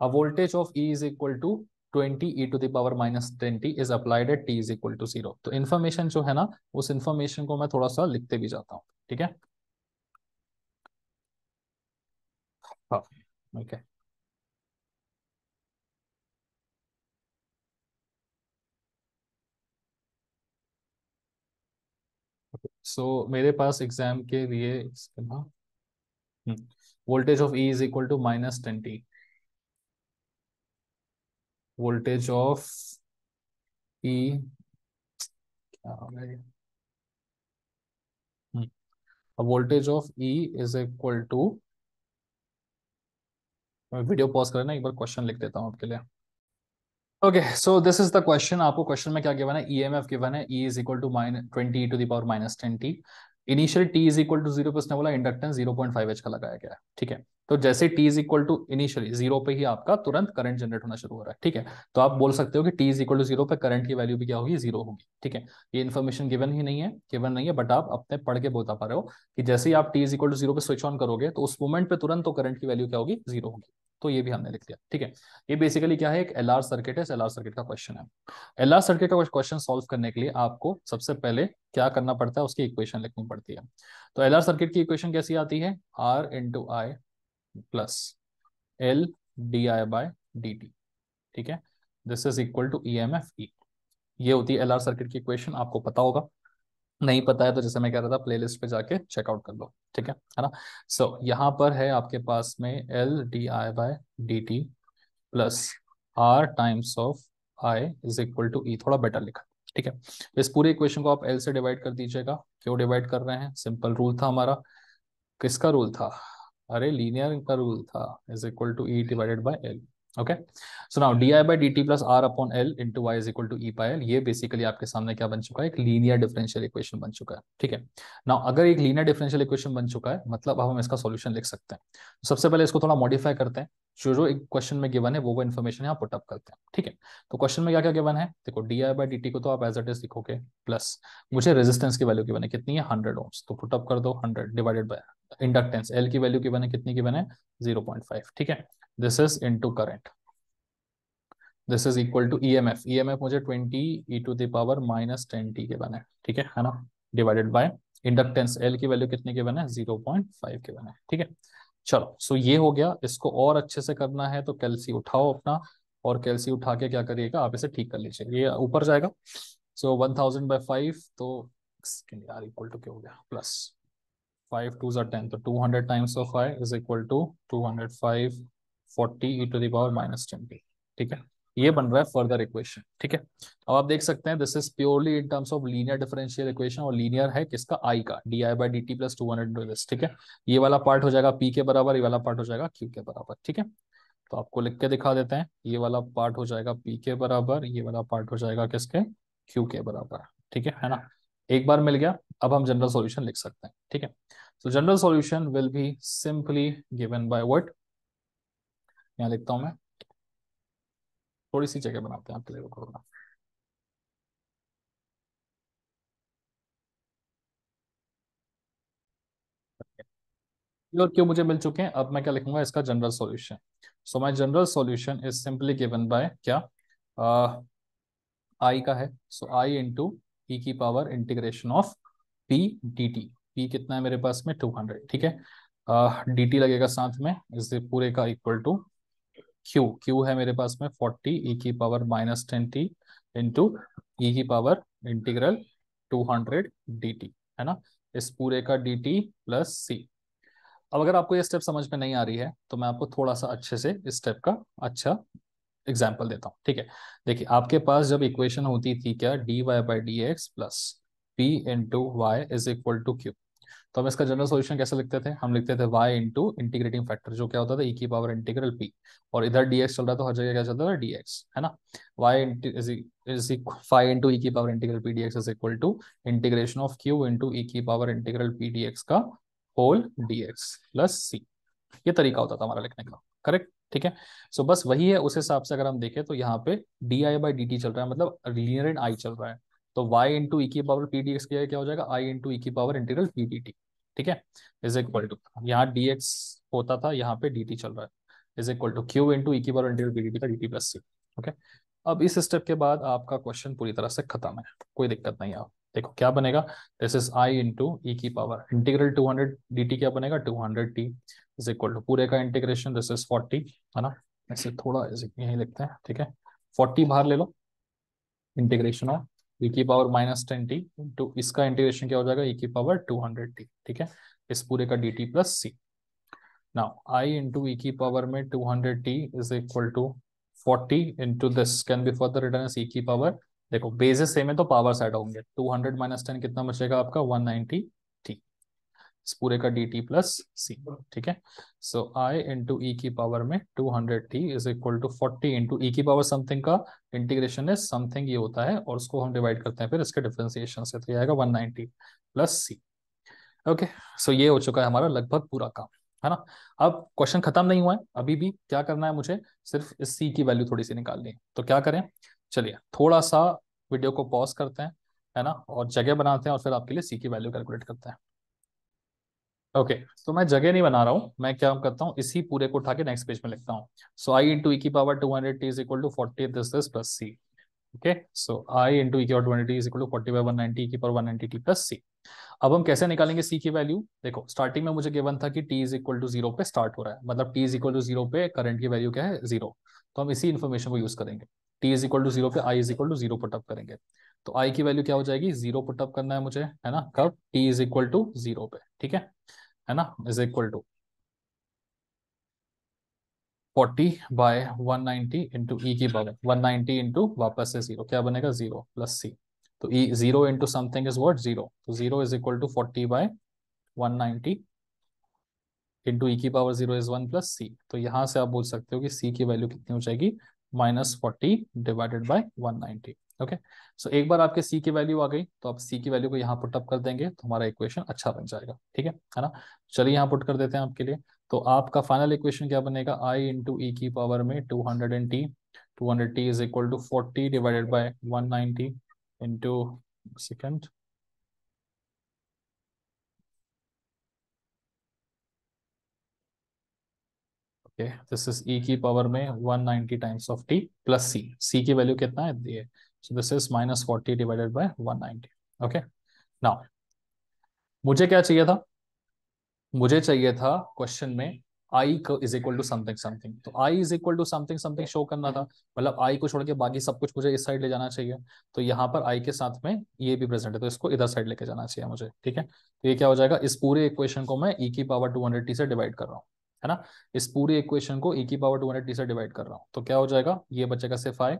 a voltage of E is equal to 20 e to the power minus twenty is applied at T is equal to zero तो इन्फॉर्मेशन जो है ना उस इन्फॉर्मेशन को मैं थोड़ा सा लिखते भी जाता हूँ ठीक है सो हाँ, मेरे पास एग्जाम के लिए voltage of E is equal to minus twenty voltage of E e, क्या hmm, voltage of E is equal to video pause करें ना एक बार क्वेश्चन लिख देता हूं आपके लिए okay so this is the question आपको क्वेश्चन में क्या गिवन है ई एम एफ गिवन है E is equal to mine twenty to the power minus ten T initial T is equal to zero पे उसने बोला inductance zero point five H का लगाया गया है ठीक है तो जैसे T is equal to initially zero पे ही आपका तुरंत करंट जनरेट होना शुरू हो रहा है ठीक है तो आप बोल सकते हो कि T is equal to zero पे करंट की वैल्यू भी क्या होगी जीरो होगी ठीक है ये इन्फॉर्मेशन गिवन ही नहीं है गिवन नहीं है बट आप अपने पढ़ के बता पा रहे हो कि जैसे ही आप T is equal to zero पे स्विच ऑन करोगे तो उस मोमेंट पे तुरंत तो करंट की वैल्यू क्या होगी जीरो होगी तो ये भी हमने लिख लिया ठीक है ये बेसिकली क्या है एक एल आर सर्किट है एल आर सर्किट का क्वेश्चन है एल आर सर्किट का क्वेश्चन सॉल्व करने के लिए आपको सबसे पहले क्या करना पड़ता है उसकी इक्वेशन लिखनी पड़ती है तो एल आर सर्किट की इक्वेशन कैसी आती है R into I plus L D I by D T ठीक है this is equal to E M F E ये होती है एल आर सर्किट की इक्वेशन आपको पता होगा नहीं पता है तो जैसे मैं कह रहा था प्लेलिस्ट पे जाके चेकआउट कर लो ठीक है है ना सो so, यहाँ पर है आपके पास में L D I by D T plus R times of I is equal to E थोड़ा बेटर लिखा ठीक है तो इस पूरे इक्वेशन को आप एल से डिवाइड कर दीजिएगा क्यों डिवाइड कर रहे हैं सिंपल रूल था हमारा किसका रूल था अरे लीनियर का रूल था is equal to E divided by L okay so now D I by D T plus R upon L into Y is equal to E by L ये बेसिकली आपके सामने क्या बन चुका है एक लीनियर डिफरेंशियल इक्वेशन बन चुका है ठीक है नाउ अगर एक लीनियर डिफरेंशियल इक्वेशन बन चुका है मतलब अब हम इसका सॉल्यूशन लिख सकते हैं तो सबसे पहले इसको थोड़ा मॉडिफाई करते हैं जो जो एक क्वेश्चन में गिवन है वो वो इन्फॉर्मेशन यहाँ पुटअप करते हैं ठीक है तो क्वेश्चन में क्या क्या गिवन है देखो D I by D T को तो आप एज इट इज लिखोगे प्लस मुझे रेजिस्टेंस की वैल्यू गिवन है कितनी है हंड्रेड ओम्स तो पुटअप कर दो hundred divided by inductance L की वैल्यू गिवन है कितनी गिवन है जीरो पॉइंट फाइव ठीक है this is into current this is equal to E M F E M F मुझे twenty E to the power minus ten T के बने ठीक है है ना डिवाइडेड बाय इंडक्टेंस एल की वैल्यू कितने के बने जीरो पॉइंट फाइव के बने ठीक है चलो सो ये हो गया इसको और अच्छे से करना है तो कैलसी उठाओ अपना और कैलसी उठा के क्या करिएगा आप इसे ठीक कर लीजिए ये ऊपर जाएगा so one thousand by five तो यार इक्वल टू क्या हो गया plus five to the two hundred times of five is equal to two hundred five forty E to the power minus twenty ठीक है ये बन रहा है फर्दर इक्वेशन ठीक है अब आप देख सकते हैं this is purely in terms of linear differential equation और लीनियर है किसका आई का D I by D T plus two hundred ठीक है ये वाला पार्ट हो जाएगा पी के बराबर ये वाला पार्ट हो जाएगा क्यू के बराबर ठीक है तो आपको लिख के दिखा देते हैं ये वाला पार्ट हो जाएगा पी के बराबर ये वाला पार्ट हो जाएगा किसके क्यू के बराबर ठीक है है ना एक बार मिल गया अब हम जनरल सॉल्यूशन लिख सकते हैं ठीक है so general solution will be simply given by what यहाँ लिखता हूँ मैं थोड़ी सी जगह बनाते हैं आपके लिए रुको और क्यों मुझे मिल चुके हैं अब मैं क्या लिखूंगा इसका general solution so my general solution is simply given by क्या आई uh, का है सो आई इंटू ई की power integration of P D T P कितना है मेरे पास में टू हंड्रेड ठीक है डी uh, टी लगेगा साथ में इससे पूरे का इक्वल टू क्यू क्यू है मेरे पास में फोर्टी ई e की power minus ten T into E की power integral two hundred D T है ना इस पूरे का डी टी प्लस सी अब अगर आपको ये स्टेप समझ में नहीं आ रही है तो मैं आपको थोड़ा सा अच्छे से इस स्टेप का अच्छा एग्जाम्पल देता हूँ ठीक है देखिए आपके पास जब इक्वेशन होती थी क्या D Y by D x plus P into Y is equal to Q तो हम इसका जनरल सोल्यूशन कैसे लिखते थे हम लिखते थे वाई इंटू इंटीग्रेटिंग फैक्टर जो क्या होता था ई e की पावर इंटीग्रल पी और इधर डीएक्स चल रहा था हर जगह क्या चलता था डीएक्स है ना Y is five into E की power integral P D x is equal to integration of Q into E की power integral P D x का whole D x plus C ये तरीका होता था हमारा लिखने का करेक्ट ठीक है सो so, बस वही है उस हिसाब से अगर हम देखें तो यहाँ पे D I by D T चल रहा है मतलब लीनियर एंड आई चल रहा है तो वाई इंटू e की पावर पी डी एक्स किया क्या हो जाएगा आई इंटू e की power integral P D T ठीक है इज इक्वल टू यहाँ डी एक्स होता था यहाँ पे डी टी चल रहा है is equal to Q into की power integral P D T का D T plus C okay अब इस स्टेप के बाद आपका क्वेश्चन पूरी तरह से खत्म है कोई दिक्कत नहीं आप देखो क्या बनेगा this is I into E की power integral two hundred D T क्या बनेगा two hundred T is equal to पूरे का इंटीग्रेशन दिस इज फोर्टी है ना ऐसे थोड़ा यही लिखते हैं ठीक है फोर्टी बाहर ले लो इंटीग्रेशन ऑफ ई e की पावर माइनस टेन टी तो इसका इंटीग्रेशन क्या हो जाएगा ई e की पावर टू हंड्रेड टी ठीक है इस पूरे का D T plus C now I into E की पावर में two hundred T is equal to forty into this can be further written as E की पावर देखो बेसिस सेम है तो पावर साइड होंगे टू हंड्रेड माइनस टेन कितना बचेगा आपका वन नाइनटी इस पूरे का डी टी प्लस सी ठीक है सो आई इंटू ई की पावर में two hundred T is equal to forty into E की पावर समथिंग का इंटीग्रेशन है समथिंग ये होता है और उसको हम डिवाइड करते हैं फिर इसके डिफ्रेंसिएशन से तो यह आएगा one ninety plus C okay so ये हो चुका है हमारा लगभग पूरा काम है ना अब क्वेश्चन खत्म नहीं हुआ है अभी भी क्या करना है मुझे सिर्फ इस सी की वैल्यू थोड़ी सी निकालनी है तो क्या करें चलिए थोड़ा सा वीडियो को पॉज करते हैं है ना और जगह बनाते हैं और फिर आपके लिए सी की वैल्यू कैलकुलेट करते हैं ओके okay, तो मैं जगह नहीं बना रहा हूँ मैं क्या करता हूँ इसी पूरे को उठा के नेक्स्ट पेज में लिखता हूँ सो आई इंटू की power two hundred T is equal to forty this this plus C okay so I into की power two hundred T is equal to forty by one ninety की power one ninety T plus C अब हम कैसे निकालेंगे सी की वैल्यू देखो स्टार्टिंग में मुझे गिवन था कि T is equal to zero पे स्टार्ट हो रहा है मतलब T is equal to zero पे करंट की वैल्यू क्या है जीरो तो हम इसी इन्फॉर्मेशन को यूज करेंगे T is equal to zero पे I is equal to zero put up करेंगे तो आई की वैल्यू क्या हो जाएगी जीरो पुटअप करना है मुझे है ना कब T is equal to zero पे ठीक है है ना is equal to forty by one ninety into E की पावर वन नाइनटी इंटू वापस से जीरो क्या बनेगा जीरो प्लस सी तो E zero into something is what zero तो zero is equal to forty by one ninety into E की power zero is one plus C तो यहां से आप बोल सकते हो कि सी की वैल्यू कितनी हो जाएगी minus forty divided by one ninety okay so एक बार आपके सी की वैल्यू आ गई तो आप सी की वैल्यू को यहाँ पुट अप कर देंगे तो हमारा इक्वेशन अच्छा बन जाएगा ठीक है है ना चलिए यहाँ पुट कर देते हैं आपके लिए तो आपका फाइनल इक्वेशन क्या बनेगा आई इंटू ई की पावर में two hundred and t two hundred T is equal to forty divided by one ninety into second this is e की पावर में 190 times of t plus c c की वैल्यू कितना है So this is minus 40 divided by 190. Okay. Now, मुझे क्या चाहिए था मुझे चाहिए था क्वेश्चन में I is equal to something something तो I is equal to something something show करना था मतलब आई को छोड़ के बाकी सब कुछ मुझे इस साइड ले जाना चाहिए तो यहाँ पर आई के साथ में ये भी प्रेजेंट है तो इसको इधर साइड लेके जाना चाहिए मुझे ठीक है तो ये क्या हो जाएगा इस पूरे इक्वेशन को मैं ई e की पावर टू हंड्रेड टी से डिवाइड कर रहा हूँ है ना इस पूरे इक्वेशन को ई e की पावर टू हंड्रेड टी से डिवाइड कर रहा हूँ तो क्या हो जाएगा ये बचेगा सिर्फ आई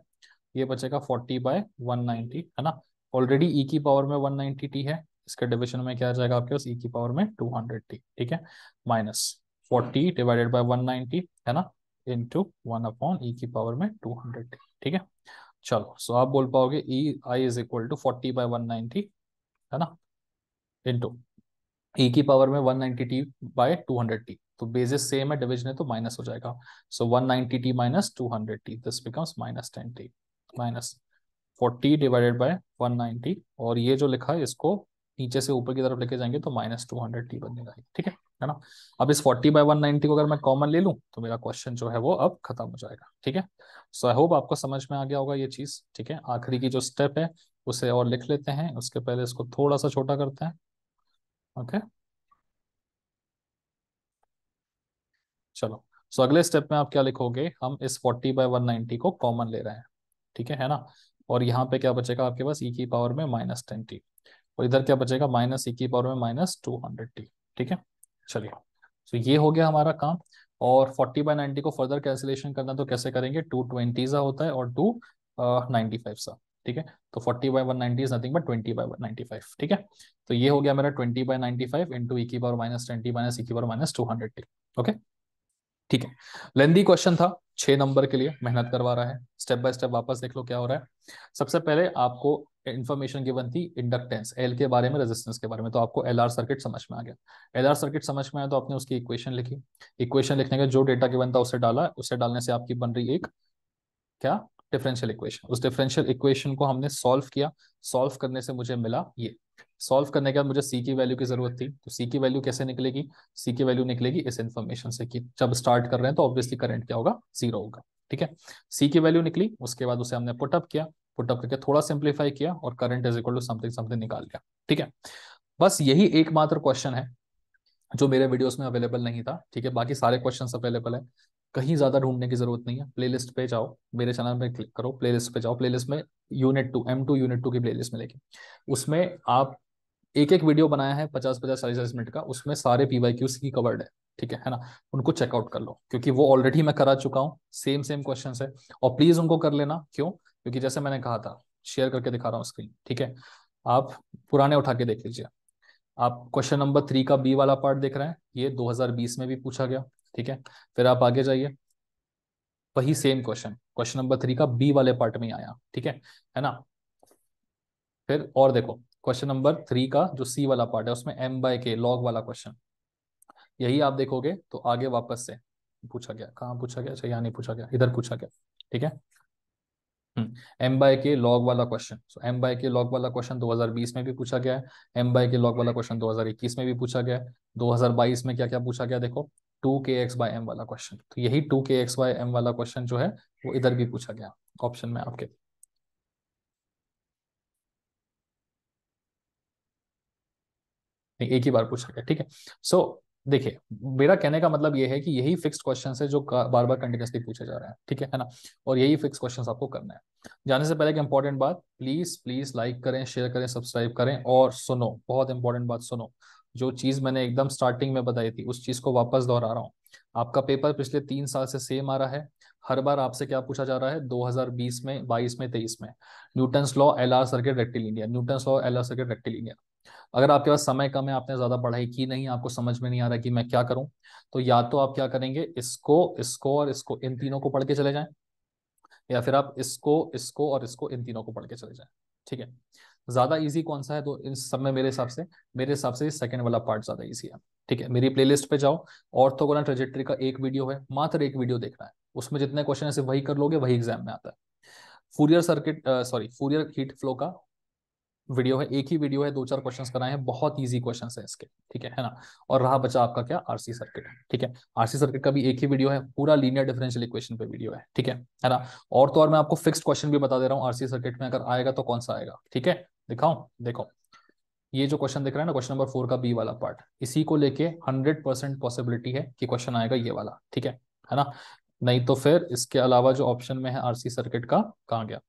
ये बचेगा फोर्टी बाय वन नाइनटी है ना ऑलरेडी ई e की पावर में वन नाइनटी टी है इसके डिविजन में क्या आ जाएगा आपके पास ई e की पावर में टू हंड्रेड टी ठीक है minus forty divided by one ninety है ना इंटू वन अपॉन ई की पावर में टू हंड्रेड टी ठीक है चलो सो आप बोल पाओगे E I is equal to forty by one ninety है ना इंटू ई e की पावर में 190 टी बाय 200 टी तो बेसिस सेम है डिविजन है तो माइनस हो जाएगा so so, 190 T minus 200 T this becomes minus 10 T minus forty divided by one ninety और ये जो लिखा है इसको नीचे से ऊपर की तरफ लेके जाएंगे तो माइनस टू हंड्रेड टी बनेगा ठीक है है ना अब इस फोर्टी बाय वन नाइनटी को अगर मैं कॉमन ले लूँ तो मेरा क्वेश्चन जो है वो अब खत्म हो जाएगा ठीक है सो आई होप आपको समझ में आ गया होगा ये चीज ठीक है आखिरी की जो स्टेप है उसे और लिख लेते हैं उसके पहले इसको थोड़ा सा छोटा करते हैं ओके चलो सो so, अगले स्टेप में आप क्या लिखोगे हम इस फोर्टी बाय वन को कॉमन ले रहे हैं ठीक है है ना और यहाँ पे क्या बचेगा आपके पास ई e की पावर में माइनस टेन टी और इधर क्या बचेगा माइनस ई e की पावर में माइनस टू हंड्रेड टी ठीक है चलिए तो ये हो गया हमारा काम और फोर्टी बाई नाइनटी को फर्दर कैलकुलेशन करना तो कैसे करेंगे टू ट्वेंटी सा होता है और टू नाइनटी फाइव सा ठीक है तो forty by one ninety is nothing but twenty by one ninety five ठीक है तो ये हो गया मेरा twenty by ninety five into E की power minus twenty minus E की power minus two hundred T okay ठीक है लेंदी क्वेश्चन था छह नंबर के लिए मेहनत करवा रहा है स्टेप बाय स्टेप वापस देख लो क्या हो रहा है सबसे पहले आपको इन्फॉर्मेशन गिवन थी इंडक्टेंस एल के बारे में रेजिस्टेंस के बारे में तो आपको एल आर सर्किट समझ में आ गया एल आर सर्किट समझ में आया तो आपने उसकी इक्वेशन लिखी इक्वेशन लिखने का जो डेटा गिवन था उसे डाला उसे डालने से आपकी बन रही एक क्या डिफरेंशियल इक्वेशन उस डिफरेंशियल इक्वेशन को हमने सॉल्व किया सॉल्व करने से मुझे मिला ये सॉल्व करने के बाद मुझे सी की वैल्यू की जरूरत थी तो सी की वैल्यू कैसे निकलेगी सी की वैल्यू निकलेगी इस इन्फॉर्मेशन से कि जब स्टार्ट कर रहे हैं तो ऑब्वियसली करंट क्या होगा जीरो होगा ठीक है सी की वैल्यू निकली उसके बाद उसे हमने पुटअप किया पुटअप करके थोड़ा सिंप्लीफाई किया और current is equal to something something निकाल लिया ठीक है बस यही एकमात्र क्वेश्चन है जो मेरे वीडियोस में अवेलेबल नहीं था ठीक है बाकी सारे क्वेश्चंस अवेलेबल है कहीं ज्यादा ढूंढने की जरूरत नहीं है प्लेलिस्ट पे जाओ मेरे चैनल पे क्लिक करो प्लेलिस्ट पे जाओ प्लेलिस्ट में unit two M two unit two की प्लेलिस्ट मिलेगी उसमें आप एक एक वीडियो बनाया है पचास पचास चालीस चालीस मिनट का उसमें सारे पी वाई क्यूज की कवर्ड है ठीक है है ना उनको चेकआउट कर लो क्योंकि वो ऑलरेडी मैं करा चुका हूँ सेम सेम क्वेश्चन है और प्लीज उनको कर लेना क्यों क्योंकि जैसे मैंने कहा था शेयर करके दिखा रहा हूँ स्क्रीन ठीक है आप पुराने उठा के देख लीजिए आप क्वेश्चन नंबर थ्री का बी वाला पार्ट देख रहे हैं ये 2020 में भी पूछा गया ठीक है फिर आप आगे जाइए वही same question question number three का बी वाले पार्ट में आया ठीक है है ना फिर और देखो क्वेश्चन नंबर थ्री का जो सी वाला पार्ट है उसमें एम बाय के लॉग वाला क्वेश्चन यही आप देखोगे तो आगे वापस से पूछा गया कहाँ पूछा गया अच्छा यहाँ नहीं पूछा गया इधर पूछा गया ठीक है एम बाय के लॉग वाला question so M by K log वाला क्वेश्चन 2020 में भी पूछा गया है एम बाय के लॉग वाला क्वेश्चन 2021 में भी पूछा गया है 2022 में क्या क्या पूछा गया देखो two K X by M वाला क्वेश्चन तो यही two K X by M वाला क्वेश्चन जो है वो इधर भी पूछा गया ऑप्शन में आपके नहीं एक ही बार पूछा गया ठीक है सो so, देखिए मेरा कहने का मतलब ये है कि यही फिक्स क्वेश्चन है जो बार बार कंटिन्यूसली पूछे जा रहे हैं ठीक है ना और यही फिक्स क्वेश्चन आपको करना है जाने से पहले एक इंपॉर्टेंट बात प्लीज प्लीज लाइक करें शेयर करें सब्सक्राइब करें और सुनो बहुत इंपॉर्टेंट बात सुनो जो चीज मैंने एकदम स्टार्टिंग में बताई थी उस चीज को वापस दोहरा रहा हूँ आपका पेपर पिछले तीन साल से सेम आ रहा है हर बार आपसे क्या पूछा जा रहा है 2020 में 22 में 23 में Newton law L R circuit rectilinear Newton law L R circuit rectilinear अगर आपके पास समय कम है आपने ज़्यादा पढ़ाई की नहीं आपको समझ में नहीं आ रहा कि मैं क्या करूं तो या तो आप क्या करेंगे इसको इसको और इसको इन तीनों को पढ़ के चले जाएं या फिर आप इसको इसको और इसको इन तीनों को पढ़ के चले जाएं ठीक है ज़्यादा इजी कौन सा है तो इन सब में मेरे हिसाब से मेरे हिसाब से सेकंड वाला पार्ट ज़्यादा ईजी है ठीक है मेरी प्लेलिस्ट पे जाओ ऑर्थोगोनल ट्रेजेक्ट्री का एक वीडियो है मात्र एक वीडियो देखना है उसमें जितने क्वेश्चन है सिर्फ वही कर लोगे वही एग्जाम में आता है Fourier circuit sorry Fourier heat flow का वीडियो है एक ही वीडियो है दो चार क्वेश्चंस कराए हैं बहुत इजी क्वेश्चंस है इसके ठीक है है ना और रहा बचा आपका क्या आरसी सर्किट ठीक है आरसी सर्किट का भी एक ही वीडियो है पूरा लीनियर डिफरेंशियल इक्वेशन पे वीडियो है ठीक है है ना और तो और मैं आपको फिक्स क्वेश्चन भी बता दे रहा हूँ आरसी सर्किट में अगर आएगा तो कौन सा आएगा ठीक है दिखाओ देखो ये जो क्वेश्चन दिख रहा है ना क्वेश्चन नंबर फोर का बी वाला पार्ट इसी को लेके हंड्रेड परसेंट पॉसिबिलिटी है कि क्वेश्चन आएगा ये वाला ठीक है है ना नहीं तो फिर इसके अलावा जो ऑप्शन में है आरसी सर्किट का कहा गया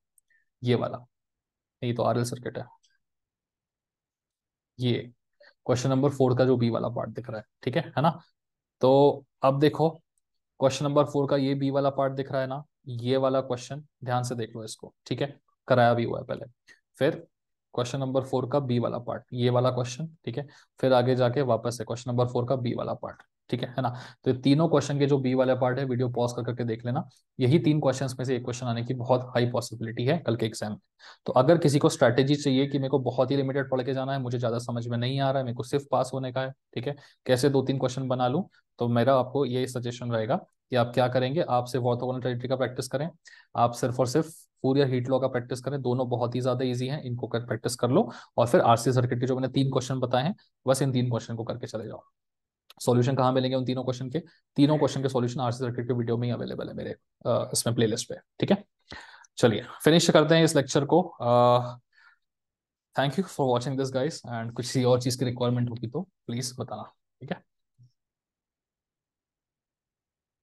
ये वाला नहीं तो आरएल सर्किट है ये क्वेश्चन नंबर फोर का जो बी वाला पार्ट दिख रहा है ठीक है है ना तो अब देखो क्वेश्चन नंबर फोर का ये बी वाला पार्ट दिख रहा है ना ये वाला क्वेश्चन ध्यान से देख लो इसको ठीक है कराया भी हुआ है पहले फिर क्वेश्चन नंबर फोर का बी वाला पार्ट ये वाला क्वेश्चन ठीक है फिर आगे जाके वापस है क्वेश्चन नंबर फोर का बी वाला पार्ट ठीक है है ना तो तीनों क्वेश्चन के जो बी वाला पार्ट है वीडियो पॉज कर करके देख लेना यही तीन क्वेश्चंस में से एक क्वेश्चन आने की बहुत हाई पॉसिबिलिटी है कल के एग्जाम में तो अगर किसी को स्ट्रैटेजी चाहिए कि मेरे को बहुत ही लिमिटेड पढ़ के जाना है मुझे ज्यादा समझ में नहीं आ रहा है मेरे को सिर्फ पास होने का है ठीक है कैसे दो तीन क्वेश्चन बना लू तो मेरा आपको ये सजेशन रहेगा कि आप क्या करेंगे आप सिर्फ ऑर्थोगोनल का प्रैक्टिस करें आप सिर्फ और सिर्फ पूरी हीट लॉ का प्रैक्टिस करें दोनों बहुत ही ज्यादा इजी हैं इनको कर प्रैक्टिस कर लो और फिर आरसी सर्किट के जो मैंने तीन क्वेश्चन बताए हैं बस इन तीन क्वेश्चन को करके चले जाओ सॉल्यूशन कहाँ मिलेंगे उन तीनों क्वेश्चन के तीनों क्वेश्चन के सॉल्यूशन आरसी सर्किट के वीडियो में ही अवेलेबल है मेरे इसमें प्लेलिस्ट पे ठीक है चलिए फिनिश करते हैं इस लेक्चर को thank you for watching this guys and कुछ और चीज़ की रिक्वायरमेंट होगी तो प्लीज़ बताना ठीक है